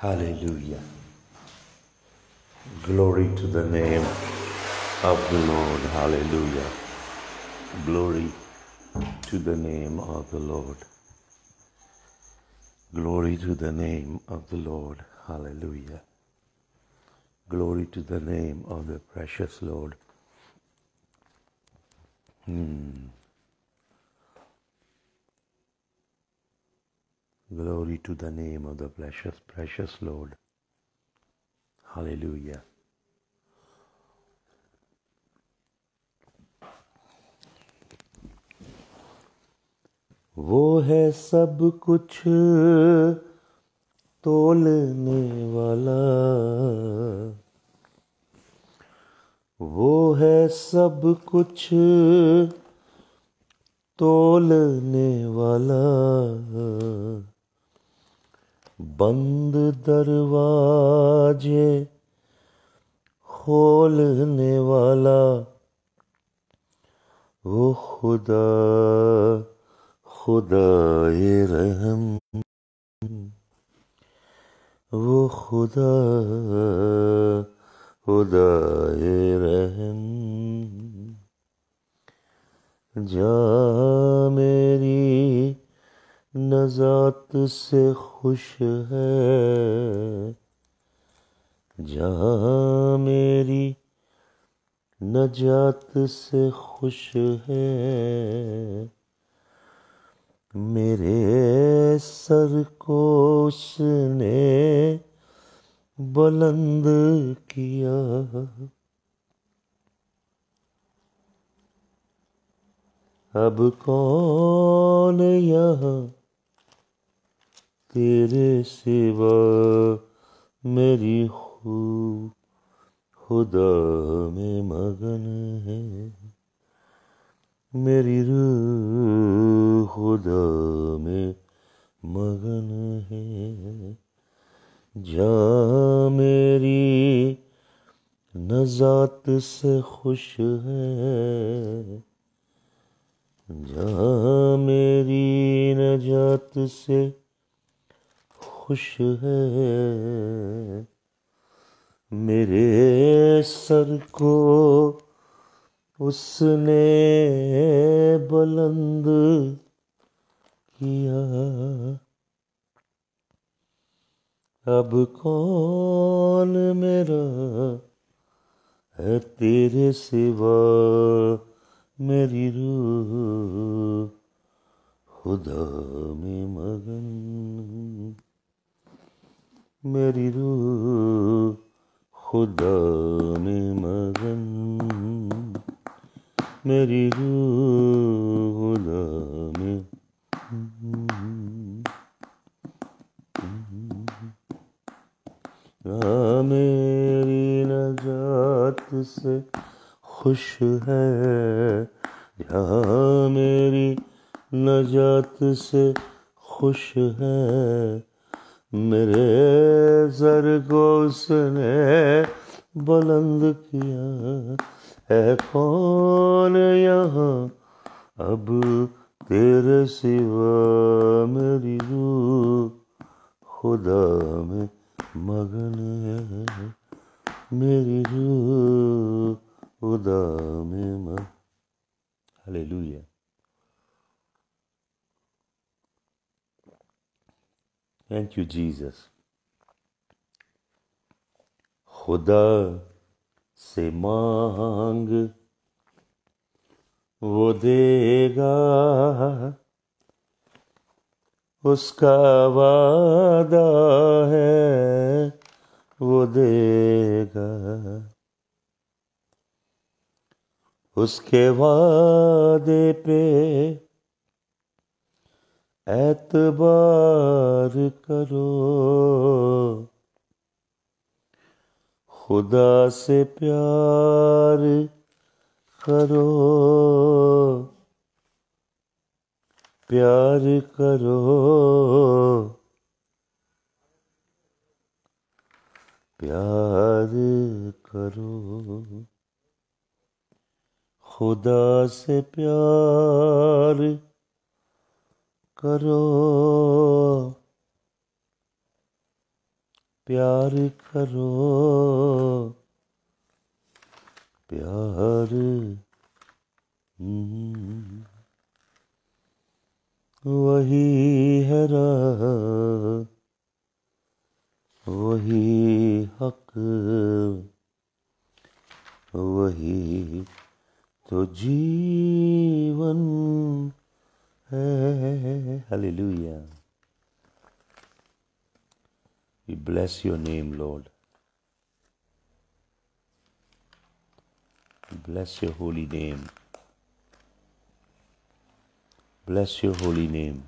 Hallelujah. Glory to the name of the Lord. Hallelujah. Glory to the name of the Lord. Glory to the name of the Lord. Hallelujah. Glory to the name of the precious Lord. Hmm. Glory to the name of the precious, precious Lord. Hallelujah. वो है सब कुछ तोलने वाला वो है सब कुछ तोलने वाला बंद दरवाजे खोलने वाला वो खुदा खुदा रहम वो खुदा खुदा रहम जा मेरी नजात से खुश है जहाँ मेरी नजात से खुश है मेरे सर को उसने बुलंद किया अब कौन यहाँ तेरे सिवा मेरी खूब खुदा में मगन है मेरी रूह खुदा में मगन है जा मेरी नजात से खुश है जा मेरी नजात से खुश है मेरे सर को उसने बुलंद किया अब कौन मेरा है तेरे सिवा मेरी रूह खुदा में मगन मेरी रू खुदा ने मगन मेरी रू खुदा में मेरी नजात से खुश है या मेरी नजात से खुश है मेरे सर को उसने बुलंद किया है कौन यहाँ अब तेरे सिवा मेरी रूह खुदा में मगन है मेरी रूह खुदा में मगन हालेलुया थैंक यू जीसस खुदा से मांग वो देगा उसका वादा है वो देगा उसके वादे पे ਐਤਬਾਰ ਕਰੋ ਖੁਦਾ ਸੇ ਪਿਆਰ ਕਰੋ प्यार करो प्यार करो खुदा से प्यार करो प्यार करो प्यार हम्म, वही है राह वही हक वही तो जीवन Eh, hallelujah. We bless your name, Lord. Bless your holy name. Bless your holy name.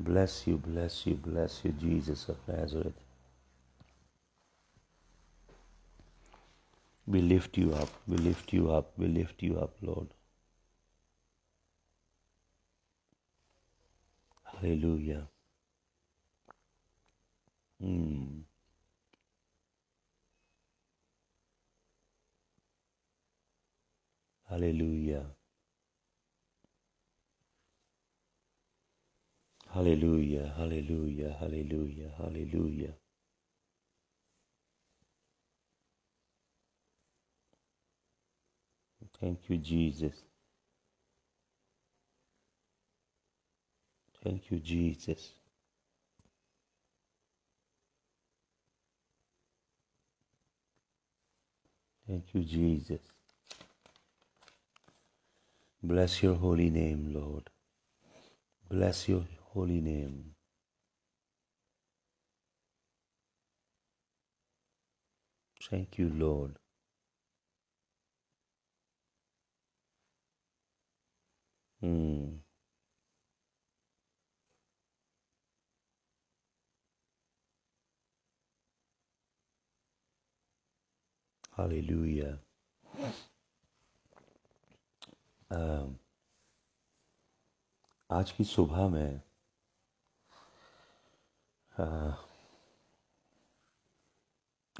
Bless you, bless you, bless you, Jesus of Nazareth. We lift you up, we lift you up, we lift you up, Lord. Hallelujah. Hmm. Hallelujah. Hallelujah, hallelujah, hallelujah, hallelujah. Thank you, Jesus. Thank you, Jesus. Thank you, Jesus. Bless your holy name, Lord. Bless your holy name. Thank you, Lord. Mm. Hallelujah. Um, आज की सुबह में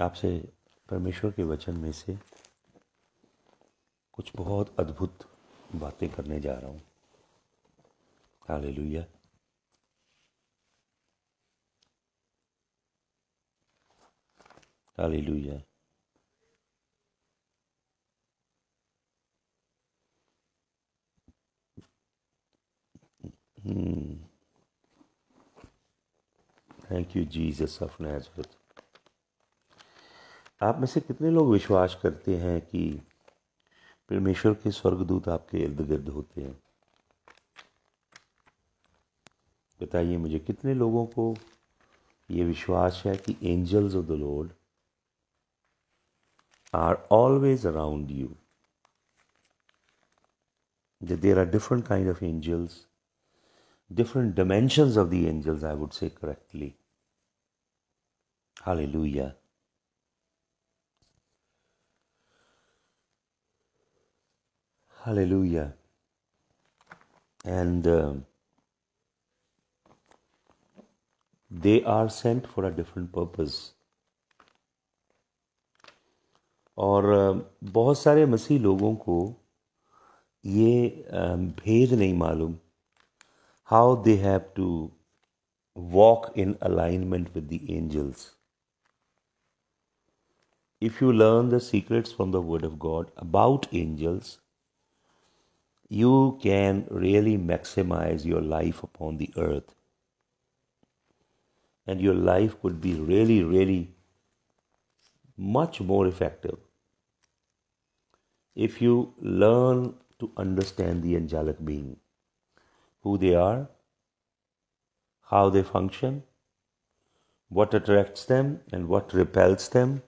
आपसे परमेश्वर के वचन में से कुछ बहुत अद्भुत बातें करने जा रहा हूँ hallelujah hallelujah thank you Jesus of Nazareth आप में से कितने लोग विश्वास करते हैं कि परमेश्वर के स्वर्गदूत आपके इर्द गिर्द होते हैं बताइए मुझे कितने लोगों को ये विश्वास है कि angels of the Lord are always around you there are different kind of angels different dimensions of the angels, I would say correctly. Hallelujah. Hallelujah. And uh, they are sent for a different purpose. और बहुत सारे मसीह लोगों को ये भेद नहीं मालूम how they have to walk in alignment with the angels. If you learn the secrets from the Word of God about angels, you can really maximize your life upon the earth. And your life could be really, really much more effective if you learn to understand the angelic being who they are, how they function, what attracts them and what repels them.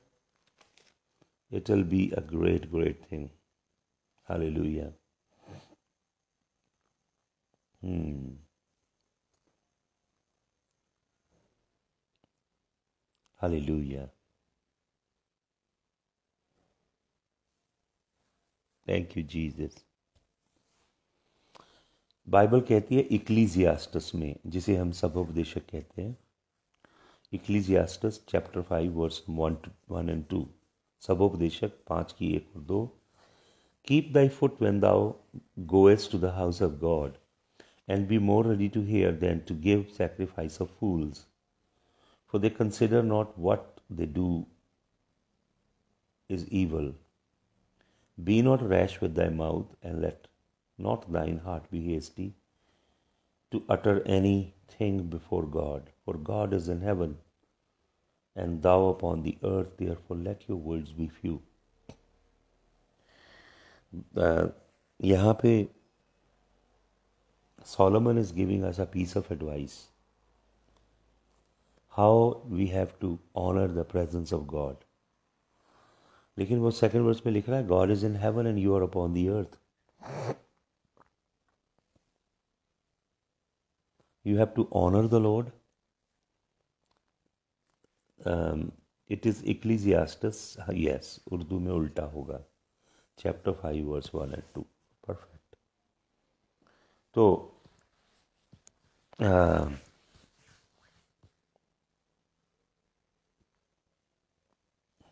It will be a great, great thing. Hallelujah. Hmm. Hallelujah. Thank you, Jesus. Bible कहती है इक्लीजियास्टस में जिसे हम सब उपदेशक कहते हैं Ecclesiastes chapter five verse one one and two सभोपदेशक पाँच की एक और दो keep Dai foot when thou goes to the house of God and be more ready to hear than to give sacrifice of fools for they consider not what they do is evil be not rash with thy mouth and let not thine heart be hasty to utter any thing before God, for God is in heaven, and thou upon the earth, therefore let your words be few. Uh, यहाँ पे Solomon is giving us a piece of advice how we have to honor the presence of God. लेकिन वो second verse में लिख रहा है God is in heaven and you are upon the earth you have to honor the Lord. Um, it is Ecclesiastes, yes, Urdu mein ulta hoga chapter 5 verse 1 and 2 perfect to uh, ah,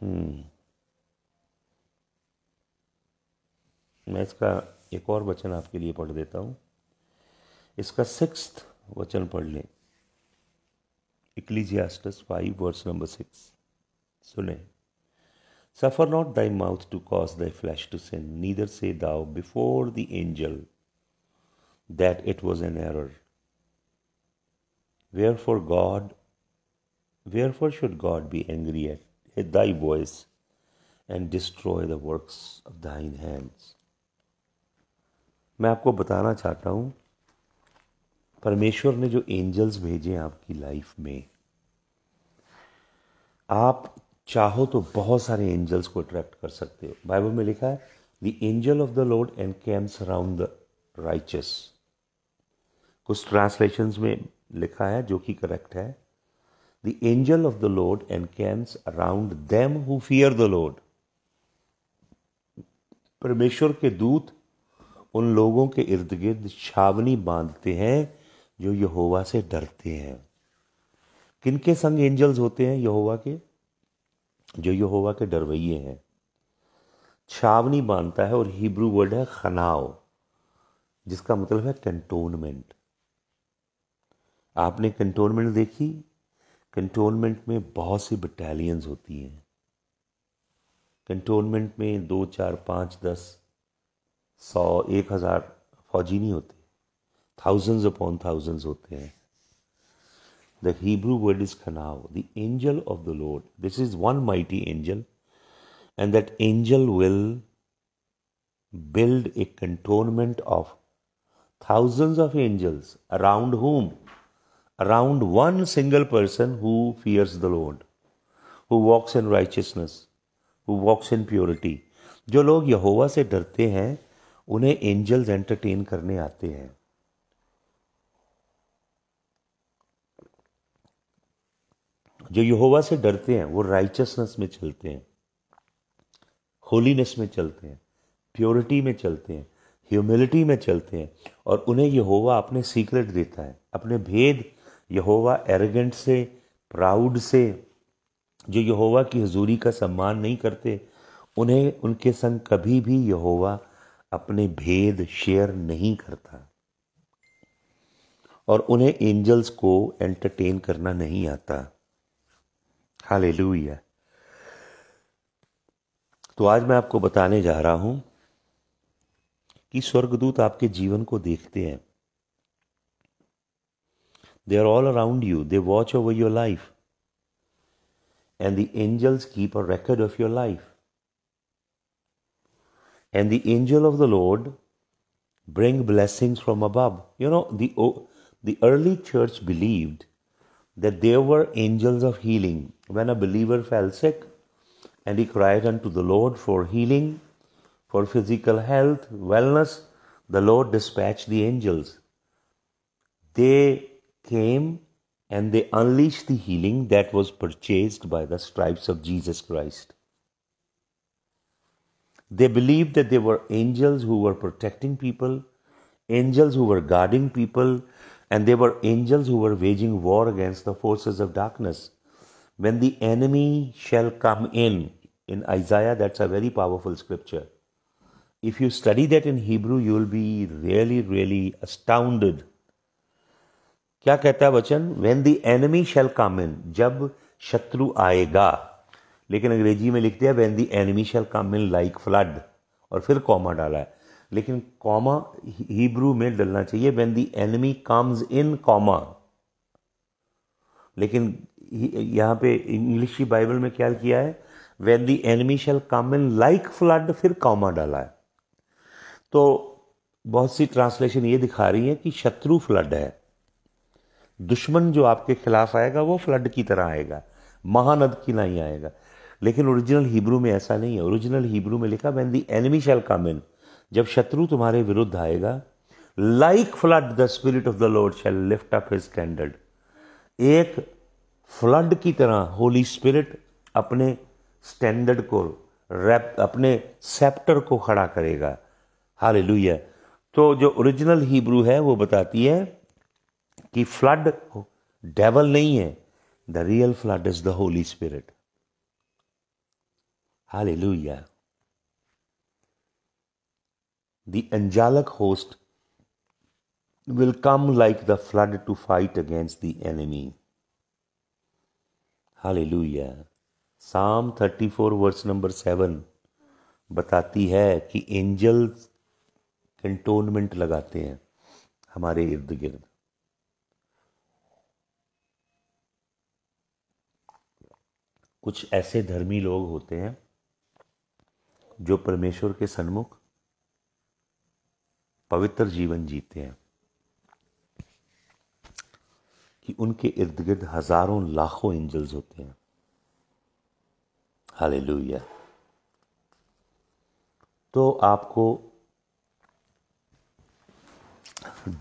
मैं इसका एक और वचन आपके लिए पढ़ देता हूँ इसका सिक्स्थ वचन पढ़ लें Ecclesiastes five verse number six सुने suffer not thy mouth to cause thy flesh to sin neither say thou before the angel that it was an error wherefore God wherefore should God be angry at at thy voice and destroy the works of thine hands मैं आपको बताना चाहता हूँ परमेश्वर ने जो angels भेजे आपकी लाइफ में आप चाहो तो बहुत सारे एंजल्स को अट्रैक्ट कर सकते हो बाइबल में लिखा है the angel of the Lord encamps around the righteous कुछ ट्रांसलेशंस में लिखा है जो कि करेक्ट है the angel of the Lord encamps around them who fear the Lord परमेश्वर के दूत उन लोगों के इर्द गिर्द छावनी बांधते हैं जो यहोवा से डरते हैं किनके संग एंजल्स होते हैं यहोवा के जो यहोवा के डरवैये हैं छावनी बांधता है और हिब्रू वर्ड है खनाओ जिसका मतलब है कंटोनमेंट आपने कंटोनमेंट देखी कंटोनमेंट में बहुत सी बटालियंस होती हैं कंटोनमेंट में दो चार पाँच दस सौ एक हज़ार फौजी नहीं होते थाउजेंड्स अपॉन थाउजेंड्स होते हैं द हिब्रू वर्ड इज खनाव the angel of the Lord this is one mighty angel and that angel will build a cantonment of thousands of angels around home around one single person who fears the Lord who walks in righteousness who walks in purity जो लोग यहोवा से डरते हैं उन्हें angels entertain करने आते हैं जो यहोवा से डरते हैं वो राइचसनेस में चलते हैं होलीनेस में चलते हैं प्योरिटी में चलते हैं ह्यूमिलिटी में चलते हैं और उन्हें यहोवा अपने सीक्रेट देता है अपने भेद यहोवा एरोगेंट से प्राउड से जो यहोवा की हजूरी का सम्मान नहीं करते उन्हें उनके संग कभी भी यहोवा अपने भेद शेयर नहीं करता और उन्हें एंजल्स को एंटरटेन करना नहीं आता हालेलुया तो आज मैं आपको बताने जा रहा हूं कि स्वर्गदूत आपके जीवन को देखते हैं they are all around you they watch over your life and the angels keep a record of your life and the angel of the Lord bring blessings from अब you know the church believed that there were angels of healing when a believer fell sick, and he cried unto the Lord for healing, for physical health, wellness, the Lord dispatched the angels. They came and they unleashed the healing that was purchased by the stripes of Jesus Christ. They believed that there were angels who were protecting people, angels who were guarding people, and there were angels who were waging war against the forces of darkness. When the enemy shall come in, in Isaiah, that's a very powerful scripture. If you study that in Hebrew, you will be really, really astounded. क्या कहता है वचन when the enemy shall come in जब शत्रु आएगा लेकिन अंग्रेजी में लिख दिया when the enemy shall come in like flood और फिर कॉमा डाला है लेकिन कॉमा हिब्रू में डलना चाहिए when the enemy comes in comma लेकिन यहाँ पे इंग्लिश की बाइबल में क्या किया है when the enemy shall come in like flood फिर कॉमा डाला है तो बहुत सी ट्रांसलेशन ये दिखा रही है कि शत्रु फ्लड है दुश्मन जो आपके खिलाफ आएगा वो फ्लड की तरह आएगा महानद की ना ही आएगा लेकिन ओरिजिनल हिब्रू में ऐसा नहीं है ओरिजिनल हिब्रू में लिखा when the enemy shall come in जब शत्रु तुम्हारे विरुद्ध आएगा like flood the Spirit of the Lord shall lift up his standard एक फ्लड की तरह होली स्पिरिट अपने स्टैंडर्ड को रैप अपने सेप्टर को खड़ा करेगा हालेलुया तो जो ओरिजिनल हिब्रू है वो बताती है कि फ्लड डेवल नहीं है the real flood is the Holy Spirit लुइया the angelic host will come like the flood to fight against the enemy hallelujah psalm 34 verse number seven बताती है कि एंजल कंटोनमेंट लगाते हैं हमारे इर्द गिर्द कुछ ऐसे धर्मी लोग होते हैं जो परमेश्वर के सन्मुख पवित्र जीवन जीते हैं कि उनके इर्द गिर्द हज़ारों लाखों एंजल्स होते हैं लोहिया तो आपको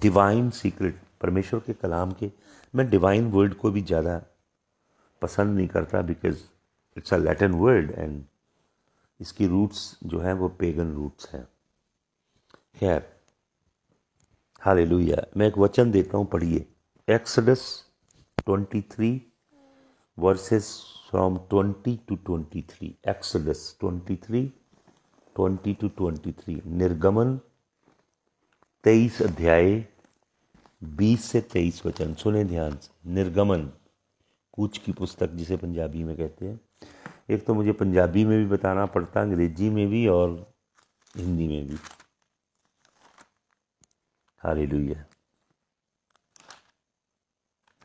डिवाइन सीक्रेट परमेश्वर के कलाम के मैं डिवाइन वर्ड को भी ज़्यादा पसंद नहीं करता because it's a Latin word and इसकी रूट्स जो हैं वो पेगन रूट्स हैं खैर हाल मैं एक वचन देता हूँ पढ़िए Exodus twenty three verses from twenty two twenty three Exodus twenty three twenty two twenty three निर्गमन तेईस अध्याय बीस से तेईस वचन सुने ध्यान से निर्गमन कूच की पुस्तक जिसे पंजाबी में कहते हैं एक तो मुझे पंजाबी में भी बताना पड़ता अंग्रेजी में भी और हिंदी में भी हाल ही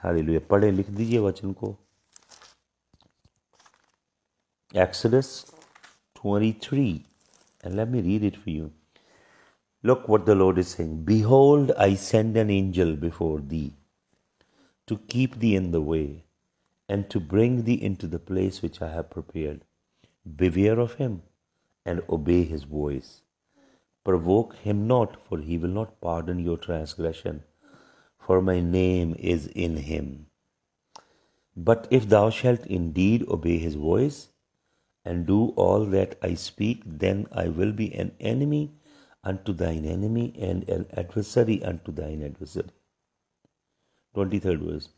हालेलुया पढ़े लिख दीजिए वचन को Exodus 23 and let me read it for you look what the lord is saying behold i send an angel before thee to keep thee in the way and to bring thee into the place which i have prepared beware of him and obey his voice provoke him not for he will not pardon your transgression for my name is in him. But if thou shalt indeed obey his voice, and do all that I speak, then I will be an enemy unto thine enemy, and an adversary unto thine adversary. 23rd verse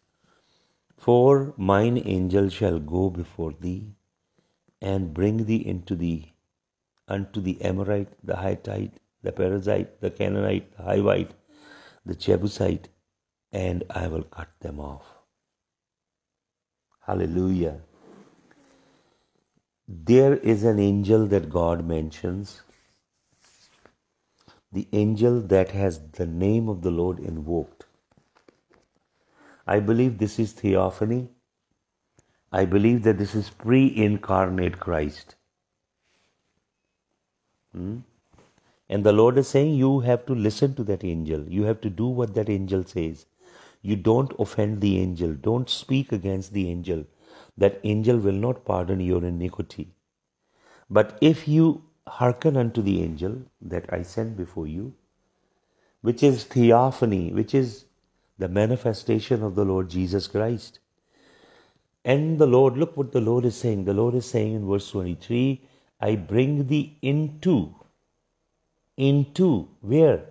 For mine angel shall go before thee, and bring thee into the unto the Amorite, the Hittite, the Perizzite, the Canaanite, the Hivite, the Jebusite, and I will cut them off. Hallelujah. There is an angel that God mentions, the angel that has the name of the Lord invoked. I believe this is theophany. I believe that this is pre incarnate Christ. Hmm? And the Lord is saying, You have to listen to that angel. You have to do what that angel says. You don't offend the angel. Don't speak against the angel. That angel will not pardon your iniquity. But if you hearken unto the angel that I sent before you, which is theophany, which is the manifestation of the Lord Jesus Christ. And the Lord, look what the Lord is saying. The Lord is saying in verse 23, I bring thee into, into, where?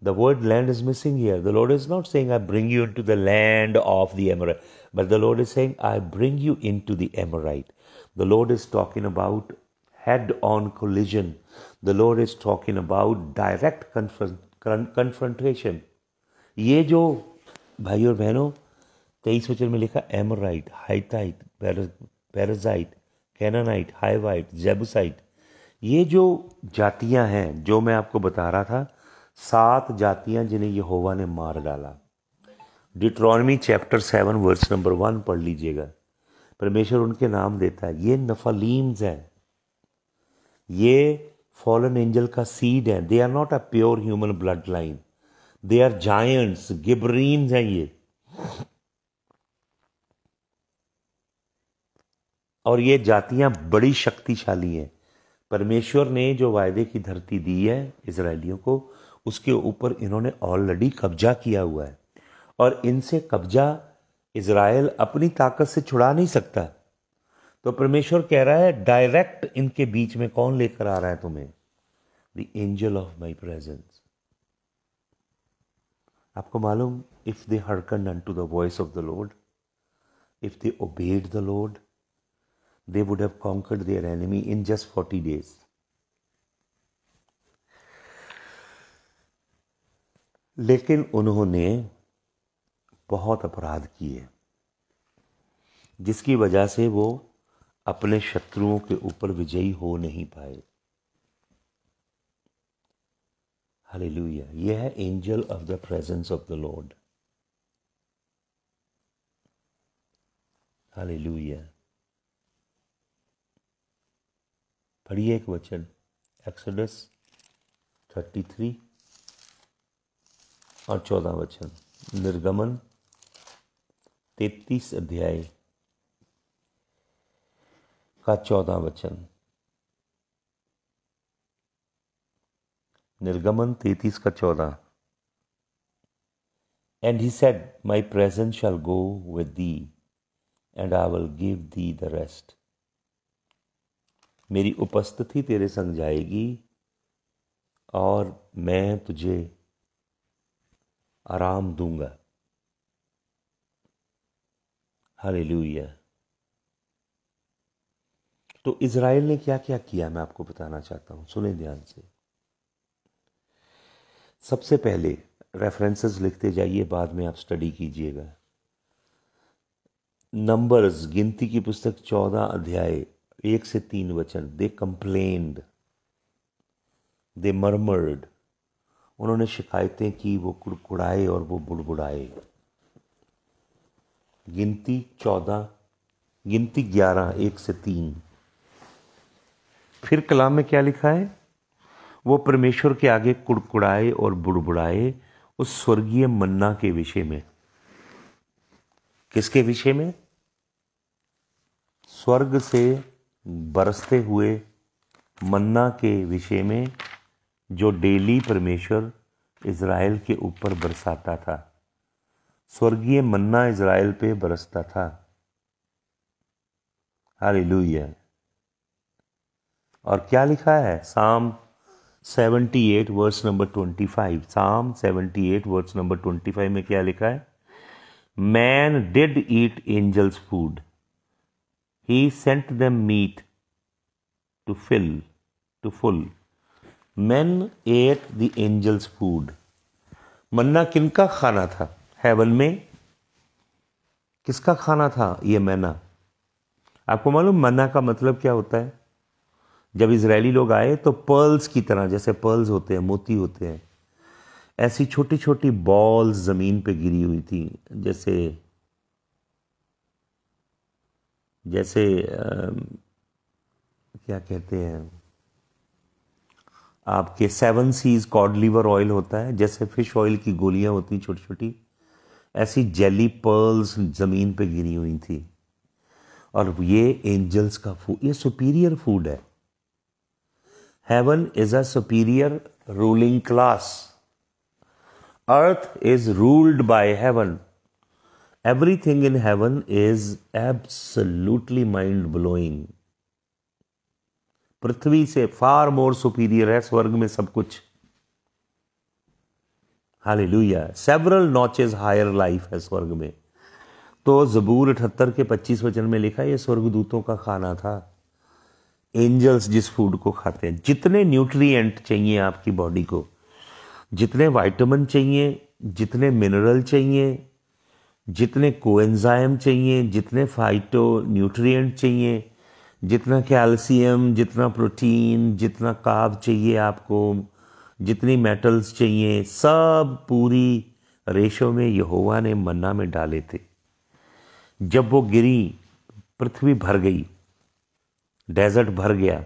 The word land is missing here. The Lord is not saying, I bring you into the land of the Amorite, but the Lord is saying, I bring you into the Amorite. The Lord is talking about head on collision. The Lord is talking about direct confrontation. ये जो भाई और बहनों तेईस वचन में लिखा एमराइट हाइटाइट पैराजाइट कैनानाइट हाईवाइट जेबसाइट ये जो जातियां हैं जो मैं आपको बता रहा था सात जातियां जिन्हें यहोवा ने मार डाला Deuteronomy chapter seven verse number one पढ़ लीजिएगा परमेश्वर उनके नाम देता है ये नफलीम्स हैं ये फॉलन एंजल का सीड है they are not a pure human blood line they are giants गिबरीन्स हैं ये और ये जातियां बड़ी शक्तिशाली हैं परमेश्वर ने जो वायदे की धरती दी है इसराइलियों को उसके ऊपर इन्होंने ऑलरेडी कब्जा किया हुआ है और इनसे कब्जा इसराइल अपनी ताकत से छुड़ा नहीं सकता तो परमेश्वर कह रहा है डायरेक्ट इनके बीच में कौन लेकर आ रहा है तुम्हें the angel of my presence आपको मालूम if they hearken unto the voice of the Lord if they obeyed the Lord they would have conquered their enemy in just forty days लेकिन उन्होंने बहुत अपराध किए जिसकी वजह से वो अपने शत्रुओं के ऊपर विजयी हो नहीं पाए लुया यह है angel of the presence of the Lord लुया पढ़िए एक वचन एक्सोडस थर्टी थ्री और चौदह वचन निर्गमन तैतीस अध्याय का चौदह वचन निर्गमन तैतीस का चौदह and he said my presence shall go with thee and I will give thee the rest मेरी उपस्थिति तेरे संग जाएगी और मैं तुझे आराम दूंगा हरे तो इज़राइल ने क्या क्या किया मैं आपको बताना चाहता हूँ सुने ध्यान से सबसे पहले रेफरेंसेस लिखते जाइए बाद में आप स्टडी कीजिएगा नंबर्स गिनती की पुस्तक चौदह अध्याय एक से तीन वचन दे कंप्लेन्ड दे मर्मर्ड उन्होंने शिकायतें की वो कुड़कुड़ाए और वो बुड़बुड़ाए गिनती चौदह गिनती ग्यारह एक से तीन फिर कलाम में क्या लिखा है वो परमेश्वर के आगे कुड़कुड़ाए और बुड़बुड़ाए उस स्वर्गीय मन्ना के विषय में किसके विषय में स्वर्ग से बरसते हुए मन्ना के विषय में जो डेली परमेश्वर इज़राइल के ऊपर बरसाता था स्वर्गीय मन्ना इज़राइल पे बरसता था हरे और क्या लिखा है साम 78 वर्स नंबर 25 साम 78 वर्स नंबर 25 में क्या लिखा है man did eat angels food he sent them meat to fill to full man ate the angels food manna किनका खाना था हेवन में किसका खाना था ये मैना आपको मालूम मन्ना का मतलब क्या होता है जब इसराइली लोग आए तो पर्ल्स की तरह जैसे पर्ल्स होते हैं मोती होते हैं ऐसी छोटी छोटी बॉल्स ज़मीन पे गिरी हुई थी जैसे जैसे आ, क्या कहते हैं आपके Seven Seas cod liver oil होता है जैसे फिश ऑयल की गोलियां होती छोटी छोटी ऐसी जेली पर्ल्स ज़मीन पे गिरी हुई थी और ये एंजल्स का फूड ये सुपीरियर फूड है heaven is a superior ruling class earth is ruled by heaven everything in heaven is absolutely mind blowing पृथ्वी से फार मोर सुपीरियर है स्वर्ग में सब कुछ hallelujah several notches higher life है स्वर्ग में तो जबूर अठहत्तर के पच्चीस वचन में लिखा यह स्वर्गदूतों का खाना था एंजल्स जिस फूड को खाते हैं जितने न्यूट्रिएंट चाहिए आपकी बॉडी को जितने वाइटमिन चाहिए जितने मिनरल चाहिए जितने कोएंजाइम चाहिए जितने फाइटो न्यूट्रिएंट चाहिए जितना कैल्शियम जितना प्रोटीन जितना काव चाहिए आपको जितनी मेटल्स चाहिए सब पूरी रेशो में यहोवा ने मन्ना में डाले थे जब वो गिरी पृथ्वी भर गई डेजर्ट भर गया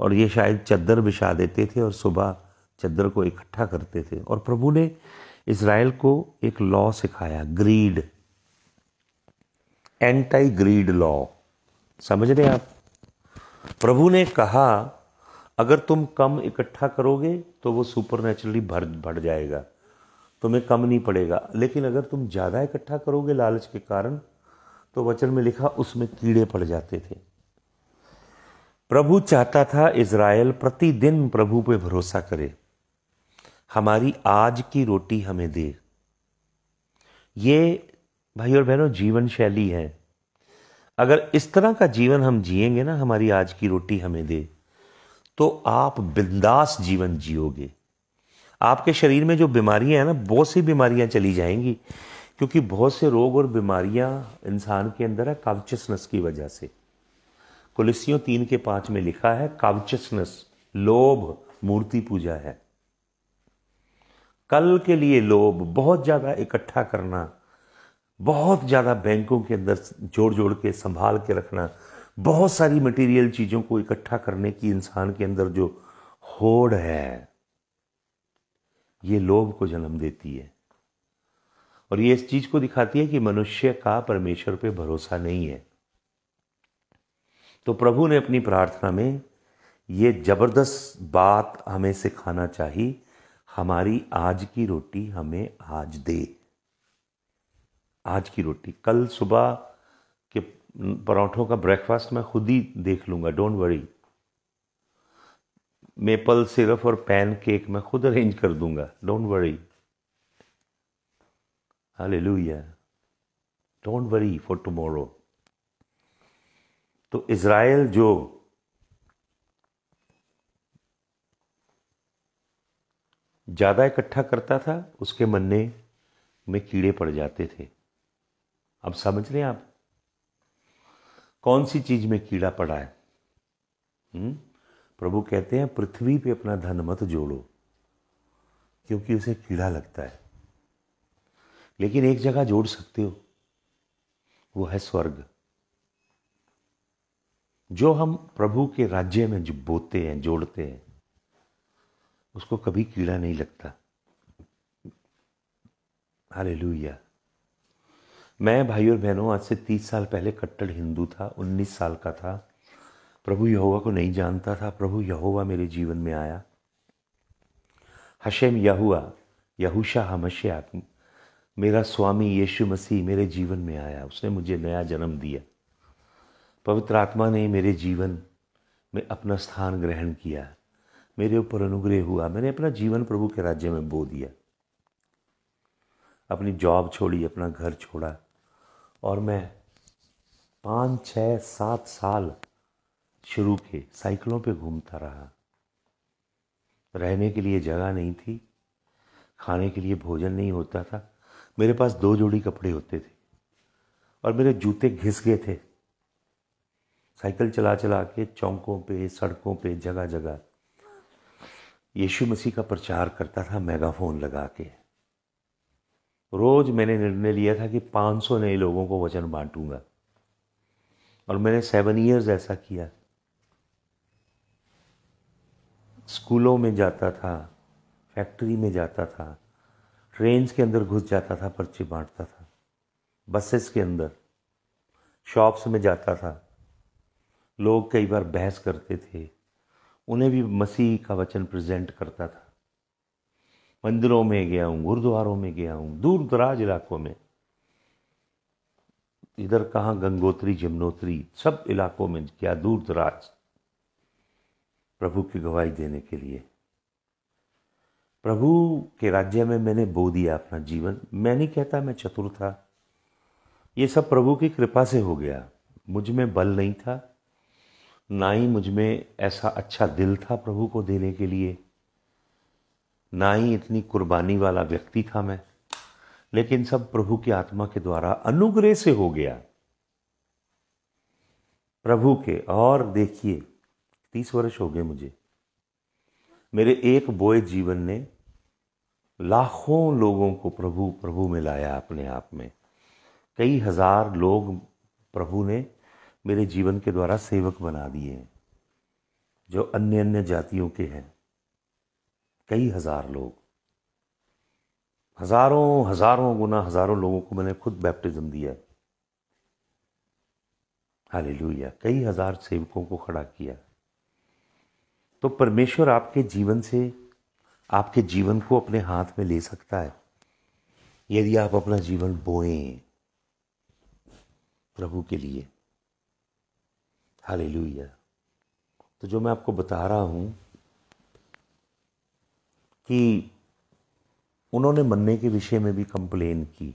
और ये शायद चद्दर बिछा देते थे और सुबह चद्दर को इकट्ठा करते थे और प्रभु ने इसराइल को एक लॉ सिखाया ग्रीड एंटी ग्रीड लॉ समझ रहे हैं आप प्रभु ने कहा अगर तुम कम इकट्ठा करोगे तो वो सुपर नेचुरली भर भर जाएगा तुम्हें कम नहीं पड़ेगा लेकिन अगर तुम ज़्यादा इकट्ठा करोगे लालच के कारण तो वचन में लिखा उसमें कीड़े पड़ जाते थे प्रभु चाहता था इज़राइल प्रतिदिन प्रभु पे भरोसा करे हमारी आज की रोटी हमें दे ये भाई और बहनों जीवन शैली है अगर इस तरह का जीवन हम जिएंगे ना हमारी आज की रोटी हमें दे तो आप बिंदास जीवन जियोगे आपके शरीर में जो बीमारियां हैं ना बहुत सी बीमारियां चली जाएंगी क्योंकि बहुत से रोग और बीमारियां इंसान के अंदर है कावचसनेस की वजह से कुलिसियों तीन के पांच में लिखा है कावचसनेस लोभ मूर्ति पूजा है कल के लिए लोभ बहुत ज़्यादा इकट्ठा करना बहुत ज़्यादा बैंकों के अंदर जोड़ जोड़ के संभाल के रखना बहुत सारी मटेरियल चीज़ों को इकट्ठा करने की इंसान के अंदर जो होड़ है ये लोभ को जन्म देती है और ये इस चीज़ को दिखाती है कि मनुष्य का परमेश्वर पे भरोसा नहीं है तो प्रभु ने अपनी प्रार्थना में ये ज़बरदस्त बात हमें सिखाना चाहिए हमारी आज की रोटी हमें आज दे आज की रोटी कल सुबह के पराठों का ब्रेकफास्ट मैं खुद ही देख लूँगा डोंट वरी मेपल सिरप और पैन केक मैं खुद अरेंज कर दूंगा डोंट वरी हाले डोंट वरी फॉर टुमोरो तो इसराइल जो ज़्यादा इकट्ठा करता था उसके मन्ने में कीड़े पड़ जाते थे अब समझ हैं आप कौन सी चीज में कीड़ा पड़ा है हुँ? हम्म? प्रभु कहते हैं पृथ्वी पे अपना धन मत जोड़ो क्योंकि उसे कीड़ा लगता है लेकिन एक जगह जोड़ सकते हो वो है स्वर्ग जो हम प्रभु के राज्य में जो बोते हैं जोड़ते हैं उसको कभी कीड़ा नहीं लगता लुहिया मैं भाई और बहनों आज से तीस साल पहले कट्टर हिंदू था उन्नीस साल का था प्रभु यहोवा को नहीं जानता था प्रभु यहोवा मेरे जीवन में आया हशेम यहुआ यहूशा हमशया मेरा स्वामी यीशु मसीह मेरे जीवन में आया उसने मुझे नया जन्म दिया पवित्र आत्मा ने मेरे जीवन में अपना स्थान ग्रहण किया मेरे ऊपर अनुग्रह हुआ मैंने अपना जीवन प्रभु के राज्य में बो दिया अपनी जॉब छोड़ी अपना घर छोड़ा और मैं पाँच छः सात साल शुरू के साइकिलों पे घूमता रहा रहने के लिए जगह नहीं थी खाने के लिए भोजन नहीं होता था मेरे पास दो जोड़ी कपड़े होते थे और मेरे जूते घिस गए थे साइकिल चला चला के चौंकों पे सड़कों पे जगह जगह यीशु मसीह का प्रचार करता था मेगाफोन लगा के रोज़ मैंने निर्णय लिया था कि 500 नए लोगों को वचन बांटूंगा और मैंने सेवन ईयर्स ऐसा किया स्कूलों में जाता था फैक्ट्री में जाता था ट्रेन्स के अंदर घुस जाता था पर्चे बांटता था बसेस के अंदर शॉप्स में जाता था लोग कई बार बहस करते थे उन्हें भी मसीह का वचन प्रेजेंट करता था मंदिरों में गया हूँ गुरुद्वारों में गया हूँ दूर दराज इलाकों में इधर कहाँ गंगोत्री जमनोत्री सब इलाकों में क्या दूर दराज प्रभु की गवाही देने के लिए प्रभु के राज्य में मैंने बो दिया अपना जीवन मैं नहीं कहता मैं चतुर था ये सब प्रभु की कृपा से हो गया मुझ में बल नहीं था ना ही मुझ में ऐसा अच्छा दिल था प्रभु को देने के लिए ना ही इतनी कुर्बानी वाला व्यक्ति था मैं लेकिन सब प्रभु की आत्मा के द्वारा अनुग्रह से हो गया प्रभु के और देखिए तीस वर्ष हो गए मुझे मेरे एक बोए जीवन ने लाखों लोगों को प्रभु प्रभु में लाया अपने आप में कई हजार लोग प्रभु ने मेरे जीवन के द्वारा सेवक बना दिए जो अन्य अन्य जातियों के हैं कई हज़ार लोग हज़ारों हज़ारों गुना हज़ारों लोगों को मैंने खुद बैप्टिज्म दिया हाल लुहिया कई हज़ार सेवकों को खड़ा किया तो परमेश्वर आपके जीवन से आपके जीवन को अपने हाथ में ले सकता है यदि आप अपना जीवन बोएं प्रभु के लिए हाल तो जो मैं आपको बता रहा हूं कि उन्होंने मन्ने के विषय में भी कंप्लेन की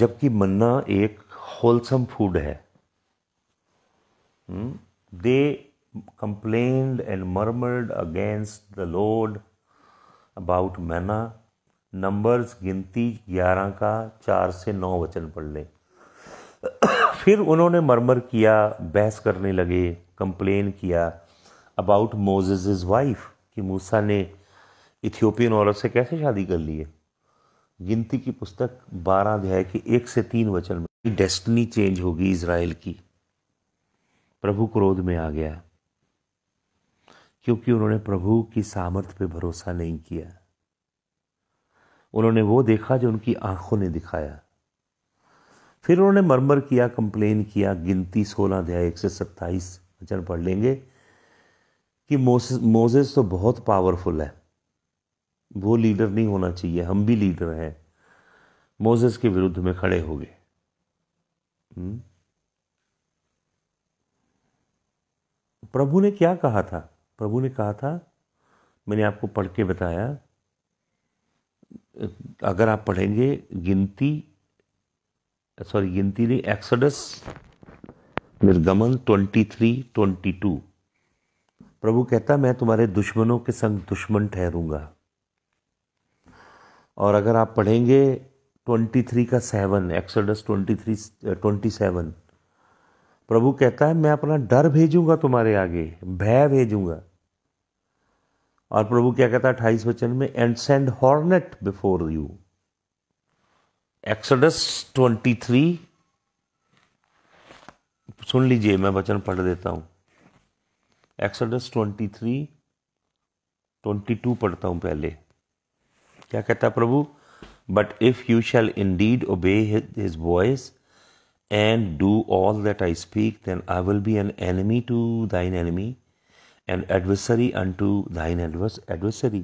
जबकि मन्ना एक होलसम फूड है they complain and murmured against the Lord about manna Numbers गिनती ग्यारह का चार से नौ वचन पढ़ लें फिर उन्होंने मरमर किया बहस करने लगे कंप्लेन किया अबाउट मोजेज वाइफ कि मूसा ने इथियोपियन औरत से कैसे शादी कर ली है गिनती की पुस्तक बारह अध्याय के एक से तीन वचन में डेस्टनी चेंज होगी इसराइल की प्रभु क्रोध में आ गया क्योंकि उन्होंने प्रभु की सामर्थ्य पे भरोसा नहीं किया उन्होंने वो देखा जो उनकी आंखों ने दिखाया फिर उन्होंने मरमर किया कंप्लेन किया गिनती सोलह अध्याय एक से सत्ताईस वचन पढ़ लेंगे कि मोसेस तो बहुत पावरफुल है वो लीडर नहीं होना चाहिए हम भी लीडर हैं मोजेस के विरुद्ध में खड़े हो गए हम्म? प्रभु ने क्या कहा था प्रभु ने कहा था मैंने आपको पढ़ के बताया अगर आप पढ़ेंगे गिनती सॉरी गिनती नहीं एक्सडस निर्गमन 23 22 प्रभु कहता मैं तुम्हारे दुश्मनों के संग दुश्मन ठहरूंगा और अगर आप पढ़ेंगे ट्वेंटी थ्री का seven Exodus twenty three twenty seven प्रभु कहता है मैं अपना डर भेजूंगा तुम्हारे आगे भय भेजूंगा और प्रभु क्या कहता है अट्ठाईस वचन में and send hornet before you Exodus twenty three सुन लीजिए मैं वचन पढ़ देता हूं Exodus twenty three twenty two पढ़ता हूँ पहले क्या कहता प्रभु but if you shall indeed obey his voice and do all that I speak then I will be an enemy to thine enemy and adversary unto thine adverse adversary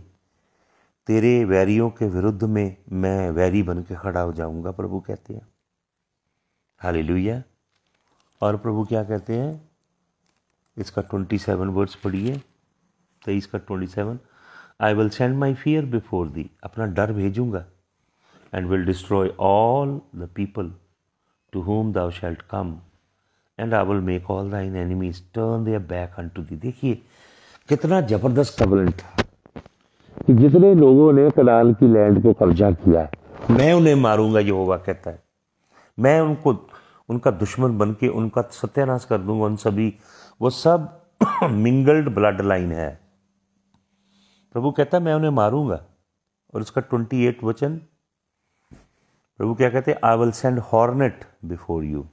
तेरे वैरियों के विरुद्ध में मैं vary बन के खड़ा हो जाऊंगा प्रभु कहते हैं लुइया और प्रभु क्या कहते हैं इसका ट्वेंटी सेवन वर्ड्स पढ़िए तेईस का twenty seven I will send my fear before thee अपना डर भेजूंगा and will destroy all the people to whom thou shalt come and I will make all thine enemies turn they back unto thee देखिए कितना ज़बरदस्त कबल था कि जितने लोगों ने कनाल की लैंड को कब्जा किया है मैं उन्हें मारूंगा ये होगा कहता है मैं उनको उनका दुश्मन बन के उनका सत्यानाश कर दूंगा उन सभी वो सब मिंगल्ड ब्लड लाइन है प्रभु कहता मैं उन्हें मारूंगा और उसका ट्वेंटी एट वचन प्रभु क्या कहते I will send hornet before you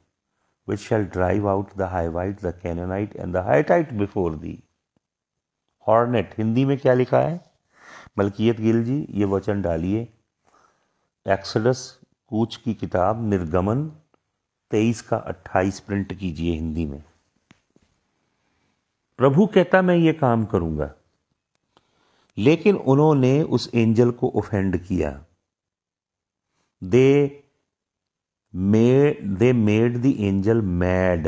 which shall drive out the Hivite the Canaanite and the Hittite before thee hornet Hindi में क्या लिखा है मलकियत गिल जी ये वचन डालिए एक्सडस कूच की किताब निर्गमन तेईस का अट्ठाईस प्रिंट कीजिए हिंदी में प्रभु कहता मैं ये काम करूंगा लेकिन उन्होंने उस एंजल को ऑफेंड किया they made they made the angel mad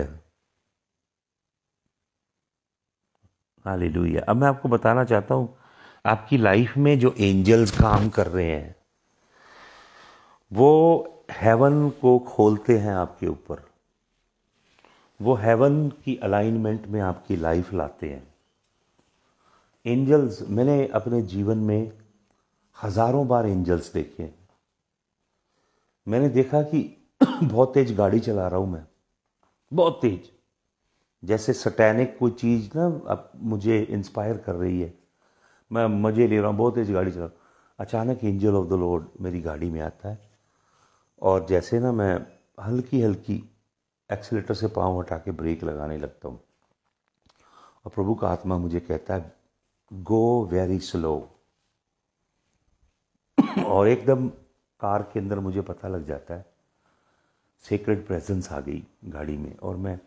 hallelujah अब मैं आपको बताना चाहता हूं आपकी लाइफ में जो एंजल्स काम कर रहे हैं वो हेवन को खोलते हैं आपके ऊपर वो हेवन की अलाइनमेंट में आपकी लाइफ लाते हैं एंजल्स मैंने अपने जीवन में हज़ारों बार एंजल्स देखे हैं मैंने देखा कि बहुत तेज़ गाड़ी चला रहा हूँ मैं बहुत तेज़ जैसे सटैनिक कोई चीज़ ना अब मुझे इंस्पायर कर रही है मैं मज़े ले रहा हूँ बहुत तेज़ गाड़ी चला रहा हूँ अचानक एंजल ऑफ द लॉर्ड मेरी गाड़ी में आता है और जैसे ना मैं हल्की हल्की एक्सीटर से पाँव हटा के ब्रेक लगाने लगता हूँ और प्रभु का आत्मा मुझे कहता है गो वेरी स्लो और एकदम कार के अंदर मुझे पता लग जाता है सेक्रेट प्रेजेंस आ गई गाड़ी में और मैं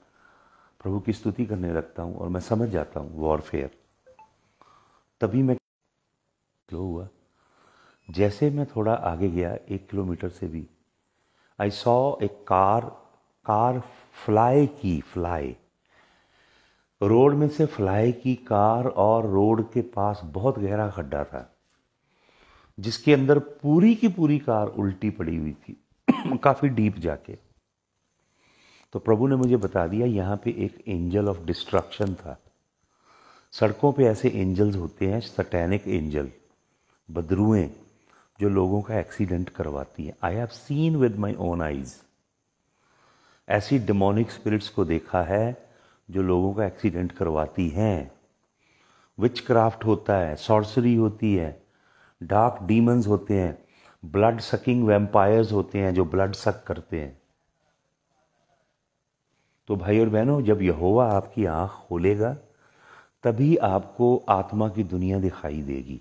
प्रभु की स्तुति करने लगता हूँ और मैं समझ जाता हूँ वॉरफेयर तभी मैं स्लो हुआ जैसे मैं थोड़ा आगे गया एक किलोमीटर से भी I saw a car car fly की फ्लाई रोड में से फ्लाई की कार और रोड के पास बहुत गहरा खड्डा था जिसके अंदर पूरी की पूरी कार उल्टी पड़ी हुई थी काफ़ी डीप जाके तो प्रभु ने मुझे बता दिया यहाँ पे एक एंजल ऑफ डिस्ट्रक्शन था सड़कों पे ऐसे एंजल्स होते हैं सटैनिक एंजल बदरुएं जो लोगों का एक्सीडेंट करवाती हैं I have seen with my own eyes ऐसी डिमोनिक स्पिरिट्स को देखा है जो लोगों का एक्सीडेंट करवाती हैं विच क्राफ्ट होता है सॉर्सरी होती है डार्क डीमंस होते हैं ब्लड सकिंग वेम्पायर्स होते हैं जो ब्लड सक करते हैं तो भाई और बहनों जब यहोवा आपकी आंख खोलेगा तभी आपको आत्मा की दुनिया दिखाई देगी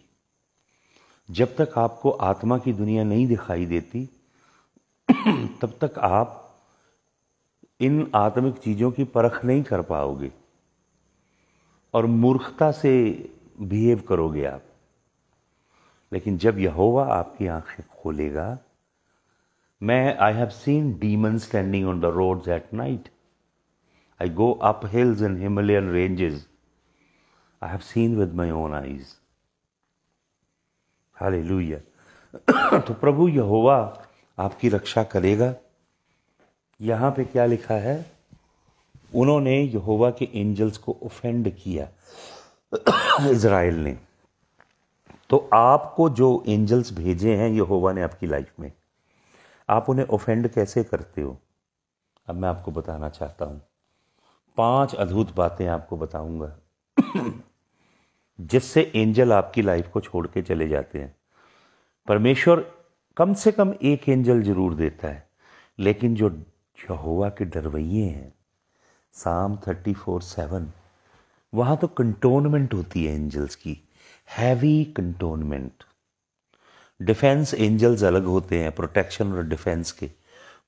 जब तक आपको आत्मा की दुनिया नहीं दिखाई देती तब तक आप इन आत्मिक चीज़ों की परख नहीं कर पाओगे और मूर्खता से बिहेव करोगे आप लेकिन जब यह होगा आपकी आंखें खोलेगा मैं I have seen demon standing on the roads at night I go up hills and Himalayan ranges I have seen with my own eyes हाल तो प्रभु होवा आपकी रक्षा करेगा यहाँ पे क्या लिखा है उन्होंने यहोवा के एंजल्स को ऑफेंड किया इज़राइल ने तो आपको जो एंजल्स भेजे हैं यहोवा ने आपकी लाइफ में आप उन्हें ऑफेंड कैसे करते हो अब मैं आपको बताना चाहता हूँ पांच अद्भुत बातें आपको बताऊंगा जिससे एंजल आपकी लाइफ को छोड़ के चले जाते हैं परमेश्वर कम से कम एक एंजल जरूर देता है लेकिन जो यहोवा के डरवैये हैं साम थर्टी फोर सेवन वहाँ तो कंटोनमेंट होती है एंजल्स की हैवी कंटोनमेंट डिफेंस एंजल्स अलग होते हैं प्रोटेक्शन और डिफेंस के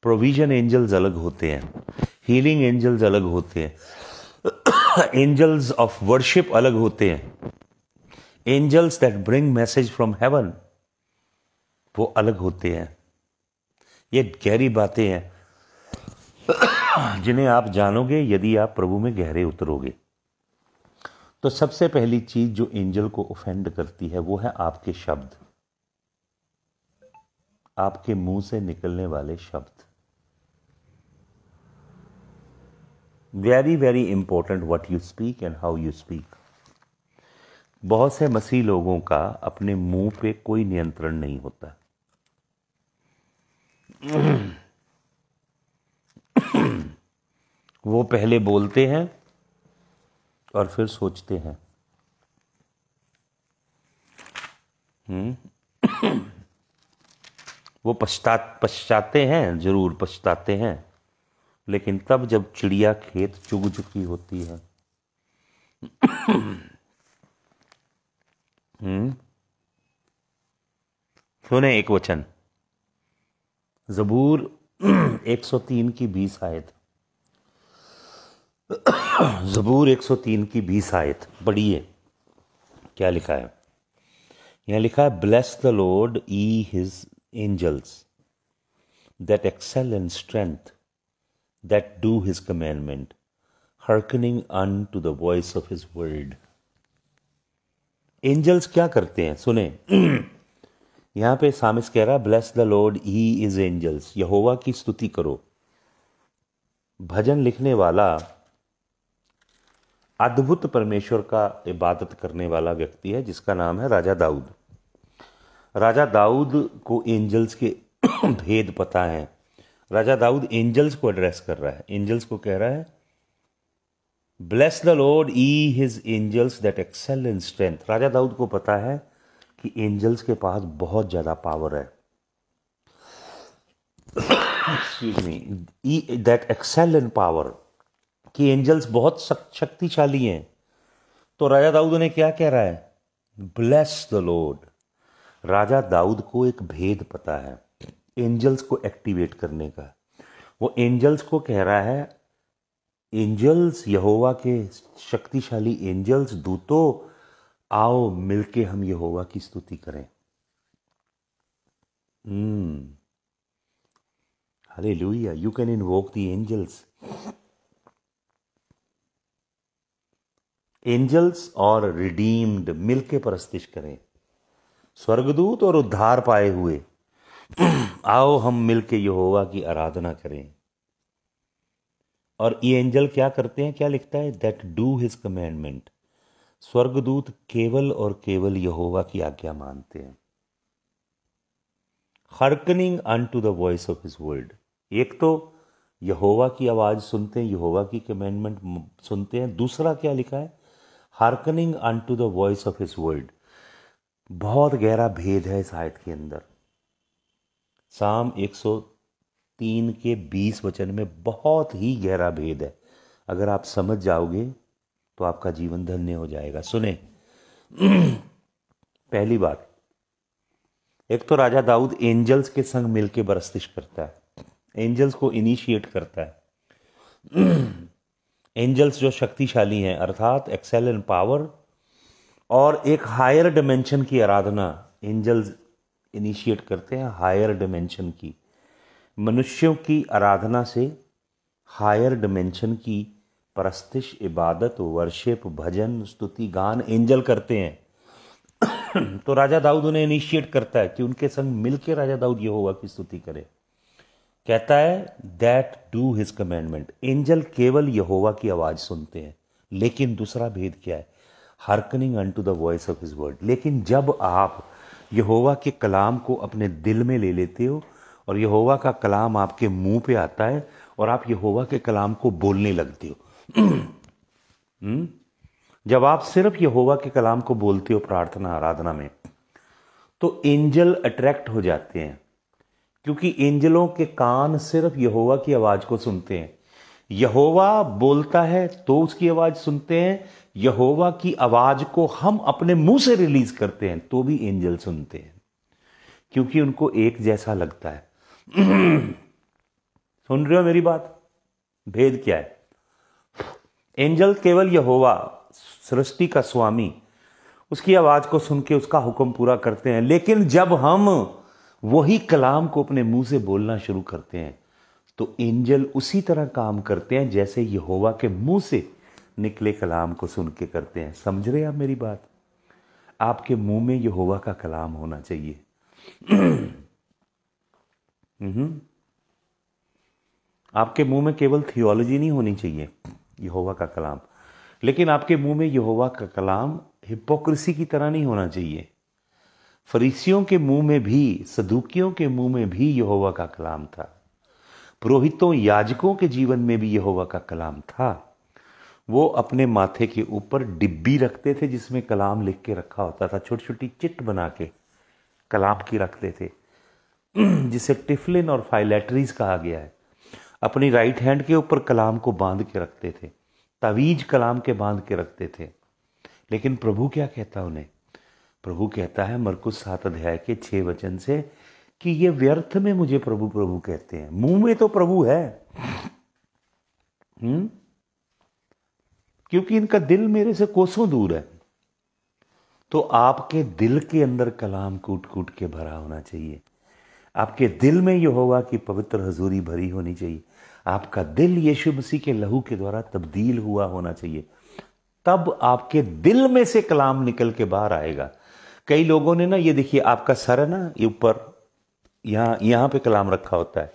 प्रोविजन एंजल्स अलग होते हैं हीलिंग एंजल्स अलग होते हैं एंजल्स ऑफ वर्शिप अलग होते हैं angels that bring message from heaven वो अलग होते हैं ये गहरी बातें हैं जिन्हें आप जानोगे यदि आप प्रभु में गहरे उतरोगे तो सबसे पहली चीज जो एंजल को ऑफेंड करती है वो है आपके शब्द आपके मुंह से निकलने वाले शब्द very very important what you speak and how you speak बहुत से मसीह लोगों का अपने मुंह पे कोई नियंत्रण नहीं होता वो पहले बोलते हैं और फिर सोचते हैं हम्म। वो पछता पछताते हैं जरूर पछताते हैं लेकिन तब जब चिड़िया खेत चुग चुकी होती है हम्म। सुने एक वचन जबूर 103 की 20 आयत ज़बूर 103 की 20 आयत पढ़िए क्या लिखा है यहाँ लिखा है bless the Lord ye his angels that excel in strength that do his commandment hearkening unto the voice of his world angels क्या करते हैं सुने यहाँ पे सामिस कह रहा bless the Lord he is angels यहोवा की स्तुति करो भजन लिखने वाला अद्भुत परमेश्वर का इबादत करने वाला व्यक्ति है जिसका नाम है राजा दाऊद राजा दाऊद को एंजल्स के भेद पता है राजा दाऊद एंजल्स को एड्रेस कर रहा है एंजल्स को कह रहा है bless the Lord ye his angels that excel in strength राजा दाऊद को पता है कि एंजल्स के पास बहुत ज़्यादा पावर है excuse me that excel in power कि एंजल्स बहुत शक्तिशाली हैं तो राजा दाऊद ने क्या कह रहा है ब्लेस द लॉर्ड राजा दाऊद को एक भेद पता है एंजल्स को एक्टिवेट करने का वो एंजल्स को कह रहा है एंजल्स यहोवा के शक्तिशाली एंजल्स दूतों आओ मिलके हम यहोवा की स्तुति करें हम्म लुहिया you can invoke angels. Angels और रिडीम्ड मिलके परस्तिश करें स्वर्गदूत और उद्धार पाए हुए आओ हम मिलके यहोवा की आराधना करें और ये एंजल क्या करते हैं क्या लिखता है दैट डू हिज कमेंडमेंट स्वर्गदूत केवल और केवल यहोवा की आज्ञा मानते हैं hearkening unto the voice of his world एक तो यहोवा की आवाज़ सुनते हैं यहोवा की कमेंडमेंट सुनते हैं दूसरा क्या लिखा है hearkening unto the voice of his world बहुत गहरा भेद है इस आयत के अंदर साम 103 के 20 वचन में बहुत ही गहरा भेद है अगर आप समझ जाओगे तो आपका जीवन धन्य हो जाएगा सुने पहली बात एक तो राजा दाऊद एंजल्स के संग मिलकर बरस्तिश करता है एंजल्स को इनिशिएट करता है एंजल्स जो शक्तिशाली हैं अर्थात एक्सेल इन पावर और एक हायर डिमेंशन की आराधना एंजल्स इनिशिएट करते हैं हायर डिमेंशन की मनुष्यों की आराधना से हायर डिमेंशन की परस्तिश इबादत वर्शिप भजन स्तुति गान एंजल करते हैं तो राजा दाऊद उन्हें इनिशिएट करता है कि उनके संग मिलकर राजा दाऊद यह होगा की स्तुति करे कहता है that do his commandment angel केवल यहोवा की आवाज़ सुनते हैं लेकिन दूसरा भेद क्या है hearkening unto the voice of his word लेकिन जब आप यहोवा के कलाम को अपने दिल में ले लेते हो और यहोवा का कलाम आपके मुंह पे आता है और आप यहोवा के कलाम को बोलने लगते हो हम्म? जब आप सिर्फ यहोवा के कलाम को बोलते हो प्रार्थना आराधना में तो एंजल अट्रैक्ट हो जाते हैं क्योंकि एंजलों के कान सिर्फ यहोवा की आवाज़ को सुनते हैं यहोवा बोलता है तो उसकी आवाज़ सुनते हैं यहोवा की आवाज़ को हम अपने मुंह से रिलीज करते हैं तो भी एंजल सुनते हैं क्योंकि उनको एक जैसा लगता है सुन रहे हो मेरी बात भेद क्या है एंजल केवल यहोवा सृष्टि का स्वामी उसकी आवाज़ को सुन के उसका हुक्म पूरा करते हैं लेकिन जब हम वही कलाम को अपने मुंह से बोलना शुरू करते हैं तो एंजल उसी तरह काम करते हैं जैसे यहोवा के मुंह से निकले कलाम को सुन के करते हैं समझ रहे आप मेरी बात आपके मुंह में यहोवा का कलाम होना चाहिए हम्म। आपके मुंह में केवल थियोलॉजी नहीं होनी चाहिए यहोवा का कलाम लेकिन आपके मुंह में यहोवा का कलाम हिपोक्रेसी की तरह नहीं होना चाहिए फरीसियों के मुंह में भी सदुकियों के मुंह में भी यहोवा का कलाम था पुरोहितों याजकों के जीवन में भी यहोवा का कलाम था वो अपने माथे के ऊपर डिब्बी रखते थे जिसमें कलाम लिख के रखा होता था छोटी छोटी चिट बना के कलाम की रखते थे जिसे टिफलिन और फाइलेटरीज कहा गया है अपनी राइट हैंड के ऊपर कलाम को बांध के रखते थे तवीज कलाम के बांध के रखते थे लेकिन प्रभु क्या कहता उन्हें प्रभु कहता है मरकुस सात अध्याय के छः वचन से कि ये व्यर्थ में मुझे प्रभु प्रभु कहते हैं मुंह में तो प्रभु है हुँ? हम्म? क्योंकि इनका दिल मेरे से कोसों दूर है तो आपके दिल के अंदर कलाम कूट कूट के भरा होना चाहिए आपके दिल में यह होगा कि पवित्र हजूरी भरी होनी चाहिए आपका दिल यीशु मसीह के लहू के द्वारा तब्दील हुआ होना चाहिए तब आपके दिल में से कलाम निकल के बाहर आएगा कई लोगों ने ना ये देखिए आपका सर है ना ये ऊपर यहां यहां पे कलाम रखा होता है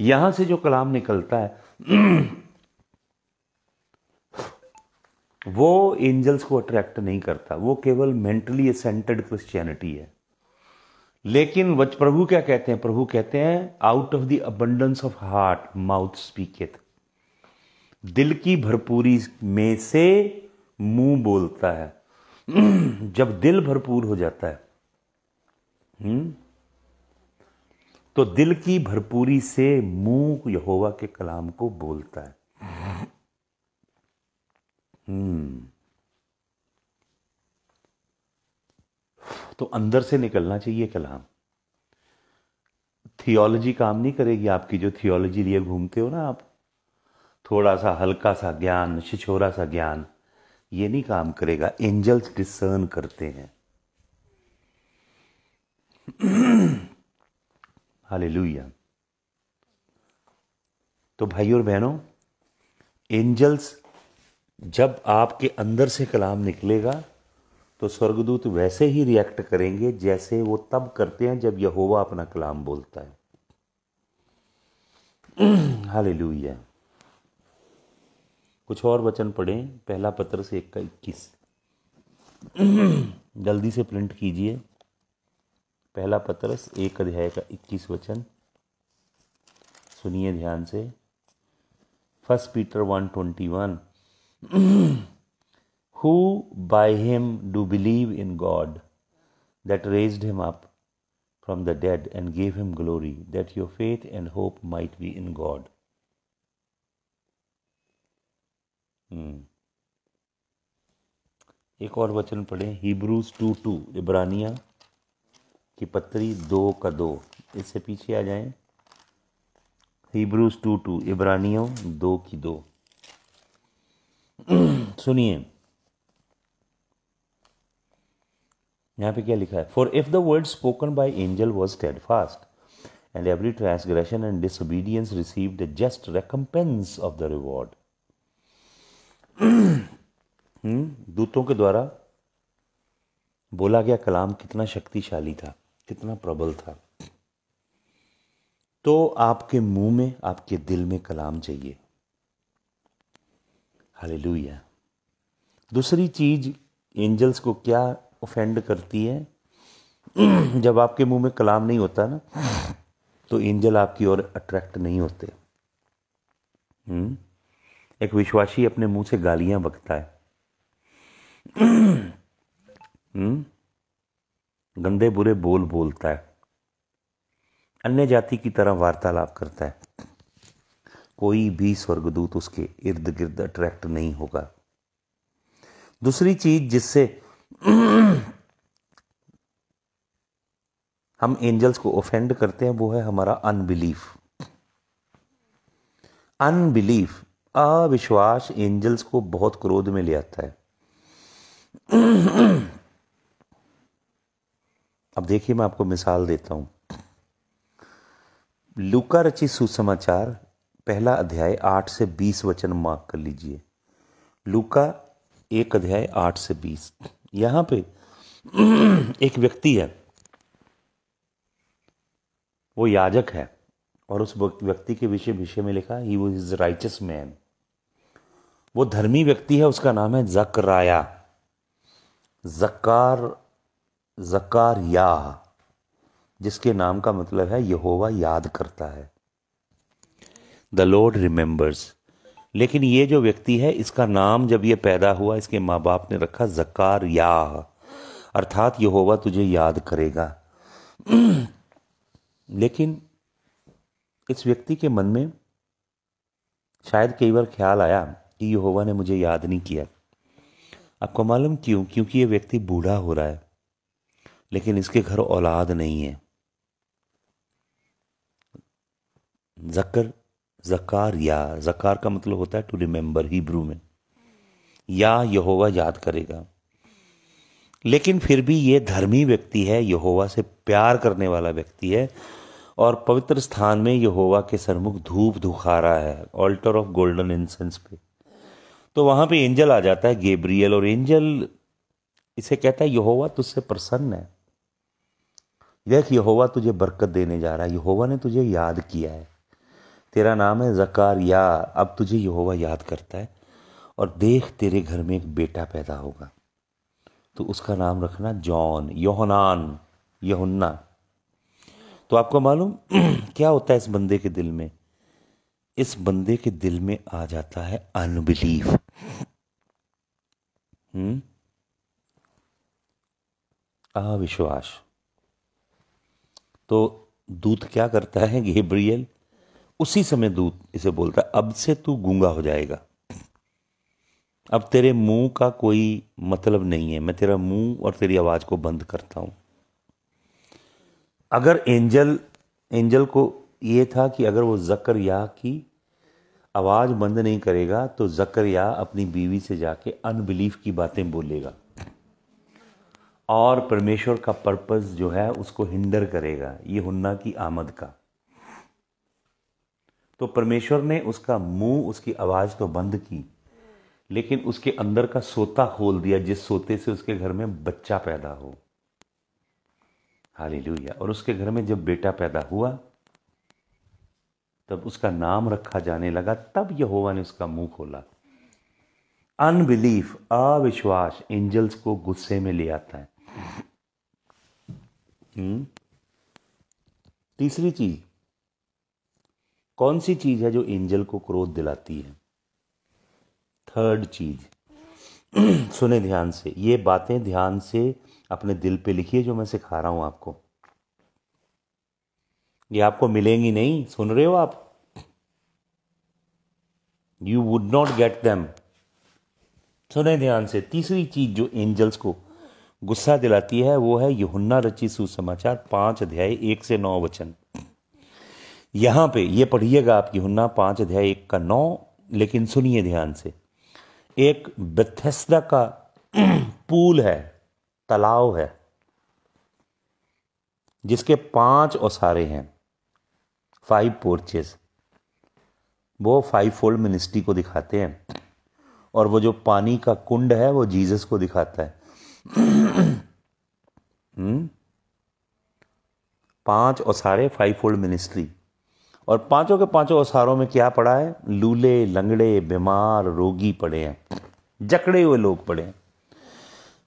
यहां से जो कलाम निकलता है वो एंजल्स को अट्रैक्ट नहीं करता वो केवल मेंटली असेंटेड क्रिश्चियनिटी है लेकिन वच प्रभु क्या कहते हैं प्रभु कहते हैं out of the abundance of heart mouth speaketh दिल की भरपूरी में से मुंह बोलता है जब दिल भरपूर हो जाता है हम्म, तो दिल की भरपूरी से मुंह यहोवा के कलाम को बोलता है हम्म तो अंदर से निकलना चाहिए कलाम थियोलॉजी काम नहीं करेगी आपकी जो थियोलॉजी लिए घूमते हो ना आप थोड़ा सा हल्का सा ज्ञान छिछोरा सा ज्ञान ये नहीं काम करेगा एंजल्स डिसर्न करते हैं हाले तो भाई और बहनों एंजल्स जब आपके अंदर से कलाम निकलेगा तो स्वर्गदूत वैसे ही रिएक्ट करेंगे जैसे वो तब करते हैं जब यहोवा अपना कलाम बोलता है हालेलुया कुछ और वचन पढ़ें पहला पत्र से एक का इक्कीस जल्दी से प्रिंट कीजिए पहला पत्रस एक अध्याय का इक्कीस वचन सुनिए ध्यान से first Peter one twenty one who by him do believe in God that raised him up from the dead and gave him glory, that your faith and hope might be in God. Hmm. एक और वचन पढ़ें Hebrews to to इब्रानिया की पत्री दो का दो इससे पीछे आ जाएं हिब्रूज टू टू इब्रानियों दो की दो सुनिए यहाँ पे क्या लिखा है for if the word spoken by angel was steadfast and every transgression and disobedience receive the just recompense of the reward दूतों के द्वारा बोला गया कलाम कितना शक्तिशाली था कितना प्रबल था तो आपके मुंह में आपके दिल में कलाम चाहिए हाल दूसरी चीज एंजल्स को क्या ऑफेंड करती है जब आपके मुंह में कलाम नहीं होता ना तो एंजल आपकी ओर अट्रैक्ट नहीं होते हम्म? एक विश्वासी अपने मुंह से गालियां बकता है हम्म? गंदे बुरे बोल बोलता है अन्य जाति की तरह वार्तालाप करता है कोई भी स्वर्गदूत उसके इर्द गिर्द अट्रैक्ट नहीं होगा दूसरी चीज जिससे हम एंजल्स को ऑफेंड करते हैं वो है हमारा अनबिलीफ अनबिलीफ अविश्वास एंजल्स को बहुत क्रोध में ले आता है अब देखिए मैं आपको मिसाल देता हूं लुका रची सुसमाचार पहला अध्याय आठ से बीस वचन मार्क कर लीजिए लुका एक अध्याय आठ से बीस यहाँ पे एक व्यक्ति है वो याजक है और उस व्यक्ति के विषय विषय में लिखा ही वो इज राइचस मैन वो धर्मी व्यक्ति है उसका नाम है जकराया जकार जकार या जिसके नाम का मतलब है यहोवा याद करता है द लॉर्ड रिमेंबर्स लेकिन ये जो व्यक्ति है इसका नाम जब ये पैदा हुआ इसके माँ बाप ने रखा जकार या अर्थात होवा तुझे याद करेगा लेकिन इस व्यक्ति के मन में शायद कई बार ख्याल आया कि यहोवा ने मुझे याद नहीं किया आपको मालूम क्यों क्योंकि ये व्यक्ति बूढ़ा हो रहा है लेकिन इसके घर औलाद नहीं है जक्कर जकार या जकार का मतलब होता है टू रिमेंबर हिब्रू में या यहोवा याद करेगा लेकिन फिर भी ये धर्मी व्यक्ति है यहोवा से प्यार करने वाला व्यक्ति है और पवित्र स्थान में यहोवा के सरमुख धूप धुखा रहा है ऑल्टर ऑफ गोल्डन इंसेंस पे तो वहाँ पे एंजल आ जाता है गेब्रियल और एंजल इसे कहता है यहोवा तुझसे प्रसन्न है देख यहोवा तुझे बरकत देने जा रहा है यहोवा ने तुझे याद किया है तेरा नाम है जकार या अब तुझे यहोवा याद करता है और देख तेरे घर में एक बेटा पैदा होगा तो उसका नाम रखना जॉन योहनान यहुन्ना तो आपको मालूम क्या होता है इस बंदे के दिल में इस बंदे के दिल में आ जाता है अनबिलीफ हम्म? अविश्वास तो दूत क्या करता है गेब्रियल उसी समय दूत इसे बोलता है अब से तू गूंगा हो जाएगा अब तेरे मुंह का कोई मतलब नहीं है मैं तेरा मुंह और तेरी आवाज़ को बंद करता हूं अगर एंजल एंजल को यह था कि अगर वो जकर या की आवाज़ बंद नहीं करेगा तो जकर या अपनी बीवी से जाके अनबिलीफ की बातें बोलेगा और परमेश्वर का पर्पस जो है उसको हिंडर करेगा ये हुन्ना की आमद का तो परमेश्वर ने उसका मुंह उसकी आवाज़ तो बंद की लेकिन उसके अंदर का सोता खोल दिया जिस सोते से उसके घर में बच्चा पैदा हो हाली और उसके घर में जब बेटा पैदा हुआ तब उसका नाम रखा जाने लगा तब यहोवा ने उसका मुंह खोला अनबिलीफ अविश्वास एंजल्स को गुस्से में ले आता है हम्म, तीसरी चीज कौन सी चीज है जो एंजल को क्रोध दिलाती है थर्ड चीज सुने ध्यान से ये बातें ध्यान से अपने दिल पे लिखिए जो मैं सिखा रहा हूं आपको ये आपको मिलेंगी नहीं सुन रहे हो आप you would not get them सुने ध्यान से तीसरी चीज जो एंजल्स को गुस्सा दिलाती है वो है युहन्ना रची सुसमाचार पांच अध्याय एक से नौ वचन यहां पे ये पढ़िएगा आपकी हुन्ना पांच अध्याय एक का नौ लेकिन सुनिए ध्यान से एक बेथेस्दा का पूल है तालाव है जिसके पांच ओसारे हैं फाइव पोर्चेस वो फाइव फोल्ड मिनिस्ट्री को दिखाते हैं और वो जो पानी का कुंड है वो जीसस को दिखाता है हम्म? पांच और सारे फाइव फोल्ड मिनिस्ट्री और पांचों के पांचों असारों में क्या पड़ा है लूले लंगड़े बीमार रोगी पड़े हैं जकड़े हुए लोग पड़े हैं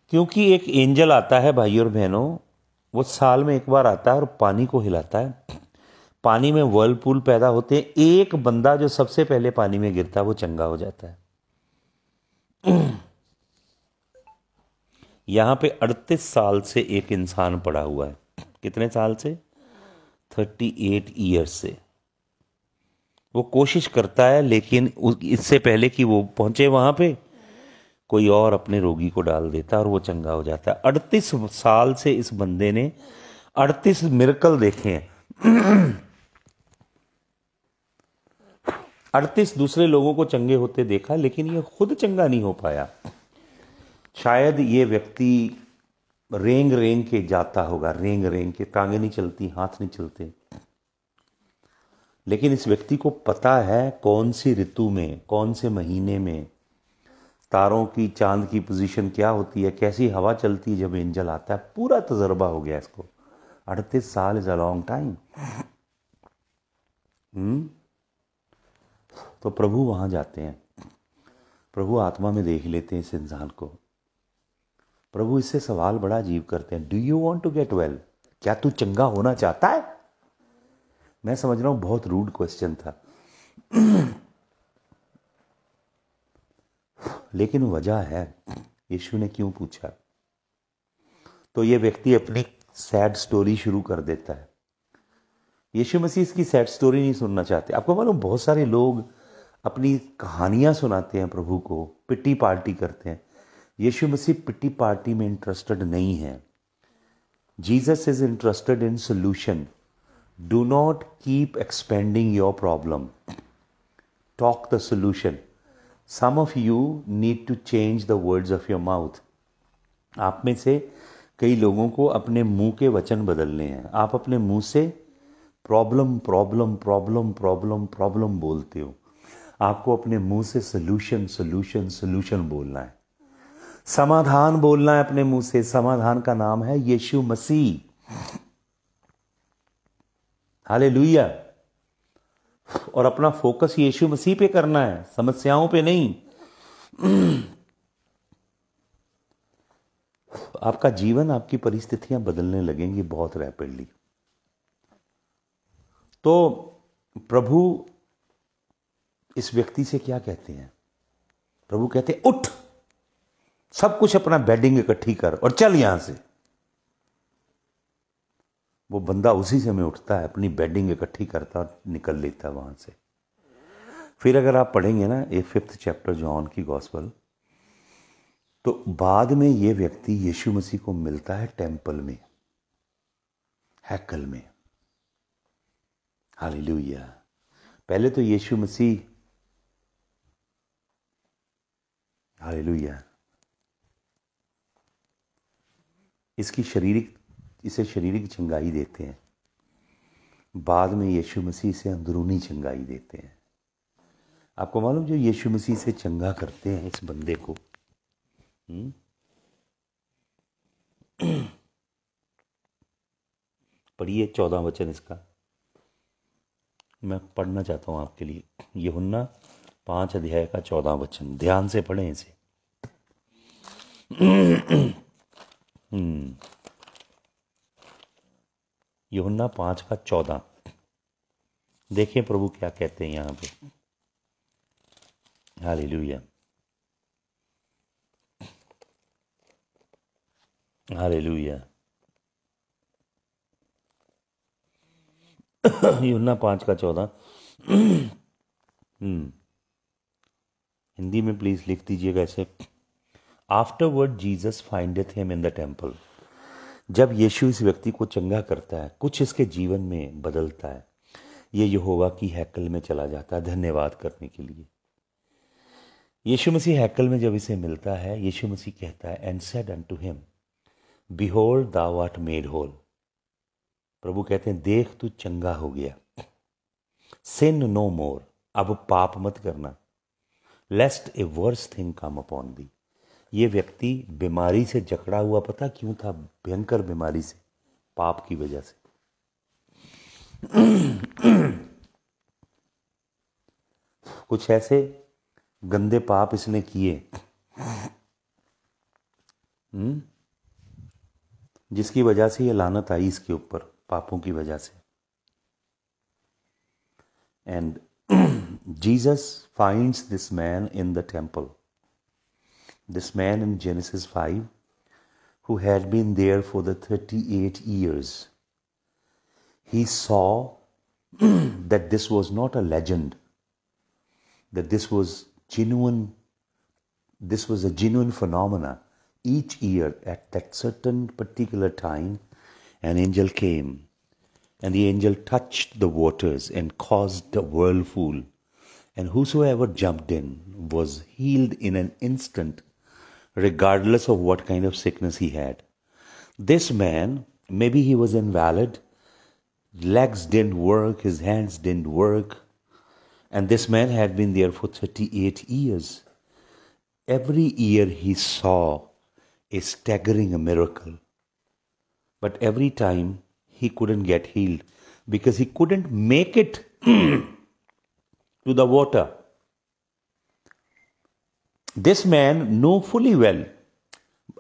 क्योंकि एक एंजल आता है भाई और बहनों वो साल में एक बार आता है और पानी को हिलाता है पानी में वर्लपूल पैदा होते हैं एक बंदा जो सबसे पहले पानी में गिरता है वो चंगा हो जाता है यहां पे 38 साल से एक इंसान पड़ा हुआ है कितने साल से 38 ईयर्स से वो कोशिश करता है लेकिन इससे पहले कि वो पहुंचे वहां पे कोई और अपने रोगी को डाल देता है और वो चंगा हो जाता है अड़तीस साल से इस बंदे ने अड़तीस मिरकल देखे हैं अड़तीस दूसरे लोगों को चंगे होते देखा लेकिन ये खुद चंगा नहीं हो पाया शायद ये व्यक्ति रेंग रेंग के जाता होगा रेंग रेंग के टांगे नहीं चलती हाथ नहीं चलते लेकिन इस व्यक्ति को पता है कौन सी ऋतु में कौन से महीने में तारों की चांद की पोजीशन क्या होती है कैसी हवा चलती है जब एंजल आता है पूरा तजर्बा हो गया इसको अड़तीस साल इज़ अ लॉन्ग टाइम तो प्रभु वहाँ जाते हैं प्रभु आत्मा में देख लेते हैं इस इंसान को प्रभु इससे सवाल बड़ा अजीब करते हैं do you want to get well क्या तू चंगा होना चाहता है मैं समझ रहा हूं बहुत रूड क्वेश्चन था लेकिन वजह है यीशु ने क्यों पूछा तो ये व्यक्ति अपनी सैड स्टोरी शुरू कर देता है यीशु मसीह इसकी सैड स्टोरी नहीं सुनना चाहते आपको मालूम बहुत सारे लोग अपनी कहानियां सुनाते हैं प्रभु को पिट्टी पार्टी करते हैं यीशु मसीह पिट्टी पार्टी में इंटरेस्टेड नहीं है Jesus is interested in solution do not keep expending your problem talk the solution some of you need to change the words of your mouth आप में से कई लोगों को अपने मुंह के वचन बदलने हैं आप अपने मुंह से problem problem problem problem problem बोलते हो आपको अपने मुंह से सोल्यूशन सोल्यूशन सोल्यूशन बोलना है समाधान बोलना है अपने मुंह से समाधान का नाम है यीशु मसीह हाले और अपना फोकस यीशु मसीह पे करना है समस्याओं पे नहीं आपका जीवन आपकी परिस्थितियां बदलने लगेंगी बहुत रैपिडली तो प्रभु इस व्यक्ति से क्या कहते हैं प्रभु कहते हैं उठ सब कुछ अपना बेडिंग इकट्ठी कर और चल यहां से वो बंदा उसी समय उठता है अपनी बेडिंग इकट्ठी करता और निकल लेता है वहाँ से फिर अगर आप पढ़ेंगे ना ये फिफ्थ चैप्टर जॉन की गॉस्पल तो बाद में ये व्यक्ति यीशु मसीह को मिलता है टेम्पल में हैकल में हालेलुया पहले तो यीशु मसीह हालेलुया इसकी शारीरिक इसे शारीरिक चंगाई देते हैं बाद में यीशु मसीह से अंदरूनी चंगाई देते हैं आपको मालूम जो यीशु मसीह से चंगा करते हैं इस बंदे को हम्म? पढ़िए चौदह वचन इसका मैं पढ़ना चाहता हूँ आपके लिए यहुन्ना पाँच अध्याय का चौदह वचन ध्यान से पढ़ें इसे हम्म यमुना पांच का चौदह देखिए प्रभु क्या कहते हैं यहाँ पे हाल लुया हाल लुया यूना पांच का चौदह हम्म। हिंदी में प्लीज़ लिख दीजिएगा ऐसे after word Jesus findeth him in the temple जब यीशु इस व्यक्ति को चंगा करता है कुछ इसके जीवन में बदलता है ये यहोवा की हैकल में चला जाता है धन्यवाद करने के लिए यीशु मसीह हैकल में जब इसे मिलता है यीशु मसीह कहता है and said and to him behold thou art made whole प्रभु कहते हैं देख तू चंगा हो गया सिन नो मोर अब पाप मत करना lest a worse thing come upon thee ये व्यक्ति बीमारी से जकड़ा हुआ पता क्यों था भयंकर बीमारी से पाप की वजह से कुछ ऐसे गंदे पाप इसने किए हम्म, जिसकी वजह से ये लानत आई इसके ऊपर पापों की वजह से and Jesus finds this man in the temple This man in Genesis 5, who had been there for the 38 years, he saw that this was not a legend, that this was genuine, this was a genuine phenomena. Each year at that certain particular time, an angel came, and the angel touched the waters and caused a whirlpool, and whosoever jumped in was healed in an instant regardless of what kind of sickness he had. This man, maybe he was invalid, legs didn't work, his hands didn't work, and this man had been there for 38 years. Every year he saw a staggering miracle, but every time he couldn't get healed because he couldn't make it to the water. This man knew fully well,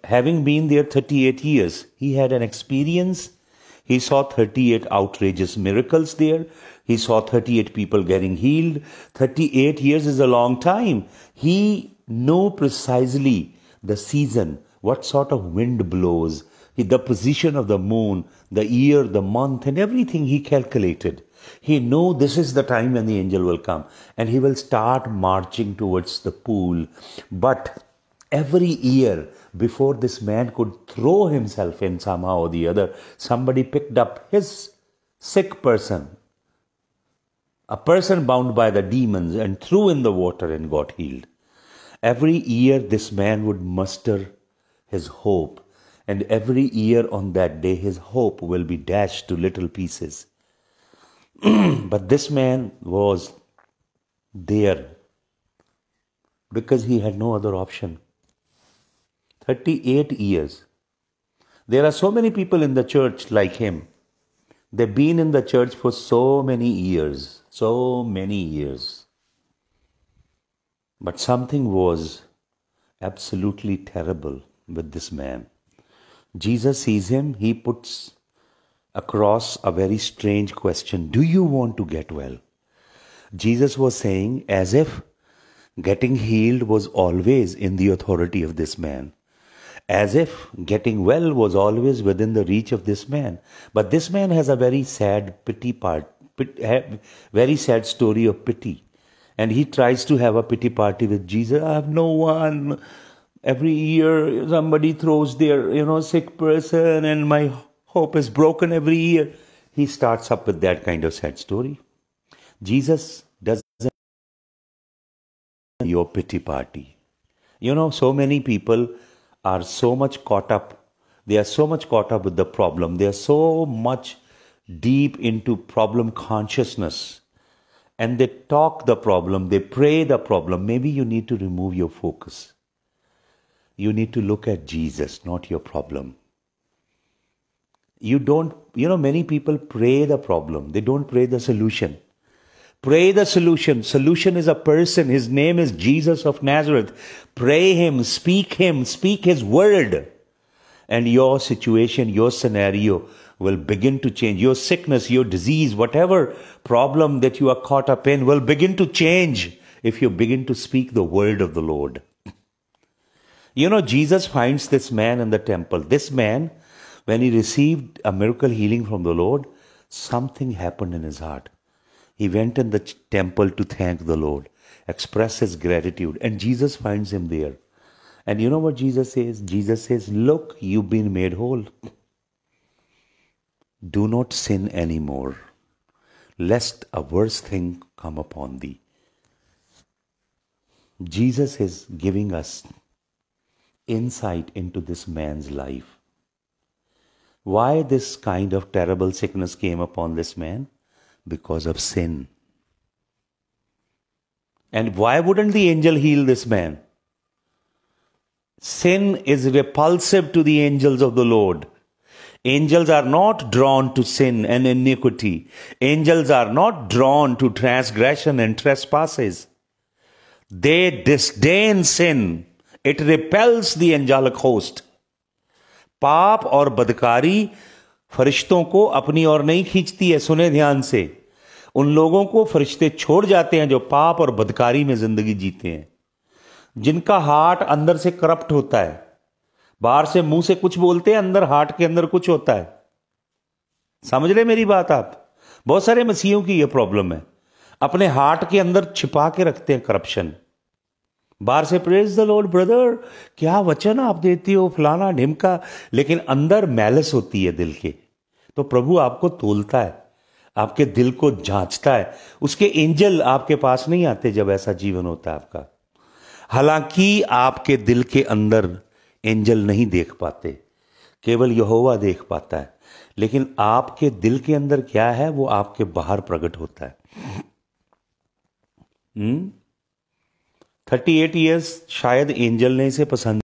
having been there 38 years, he had an experience. He saw 38 outrageous miracles there. He saw 38 people getting healed. 38 years is a long time. He knew precisely the season, what sort of wind blows, the position of the moon, the year, the month, and everything he calculated. He knows this is the time when the angel will come and he will start marching towards the pool. But every year before this man could throw himself in somehow or the other, somebody picked up his sick person, a person bound by the demons, and threw in the water and got healed. Every year this man would muster his hope, and every year on that day his hope will be dashed to little pieces. but this man was there because he had no other option. 38 years. There are so many people in the church like him. They've been in the church for so many years, so many years. But something was absolutely terrible with this man. Jesus sees him, he puts across a very strange question Do you want to get well? Jesus was saying, as if getting healed was always in the authority of this man, as if getting well was always within the reach of this man. But this man has a very sad pity part, very sad story of pity. And he tries to have a pity party with Jesus. I have no one. Every year, somebody throws their, you know, sick person, and my Hope is broken every year. He starts up with that kind of sad story. Jesus doesn't your pity party. You know, so many people are so much caught up. They are so much caught up with the problem. They are so much deep into problem consciousness. And they talk the problem, they pray the problem. Maybe you need to remove your focus. You need to look at Jesus, not your problem you don't, you know, many people pray the problem, they don't pray the solution. Pray the solution. Solution is a person. His name is Jesus of Nazareth. Pray Him, speak Him, speak His word. And your situation, your scenario will begin to change. Your sickness, your disease, whatever problem that you are caught up in will begin to change if you begin to speak the word of the Lord. You know, Jesus finds this man in the temple. This man when he received a miracle healing from the Lord, something happened in his heart. He went in the temple to thank the Lord, express his gratitude, and Jesus finds him there. And you know what Jesus says? Jesus says, Look, you've been made whole. Do not sin anymore, lest a worse thing come upon thee. Jesus is giving us insight into this man's life. Why this kind of terrible sickness came upon this man? Because of sin. And why wouldn't the angel heal this man? Sin is repulsive to the angels of the Lord. Angels are not drawn to sin and iniquity. Angels are not drawn to transgression and trespasses. They disdain sin. It repels the angelic host. पाप और बदकारी फरिश्तों को अपनी ओर नहीं खींचती है सुने ध्यान से उन लोगों को फरिश्ते छोड़ जाते हैं जो पाप और बदकारी में जिंदगी जीते हैं जिनका हार्ट अंदर से करप्ट होता है बाहर से मुंह से कुछ बोलते हैं अंदर हार्ट के अंदर कुछ होता है समझ रहे मेरी बात आप बहुत सारे मसीहों की यह प्रॉब्लम है अपने हार्ट के अंदर छिपा के रखते हैं करप्शन बाहर से प्रेज द लॉर्ड ब्रदर क्या वचन आप देती हो फलाना ढिमका लेकिन अंदर मैलस होती है दिल के तो प्रभु आपको तोलता है आपके दिल को जांचता है उसके एंजल आपके पास नहीं आते जब ऐसा जीवन होता है आपका हालांकि आपके दिल के अंदर एंजल नहीं देख पाते केवल यहोवा देख पाता है लेकिन आपके दिल के अंदर क्या है वो आपके बाहर प्रकट होता है हुँ? हम्म? थर्टी एट ईयर्स शायद एंजल ने इसे पसंद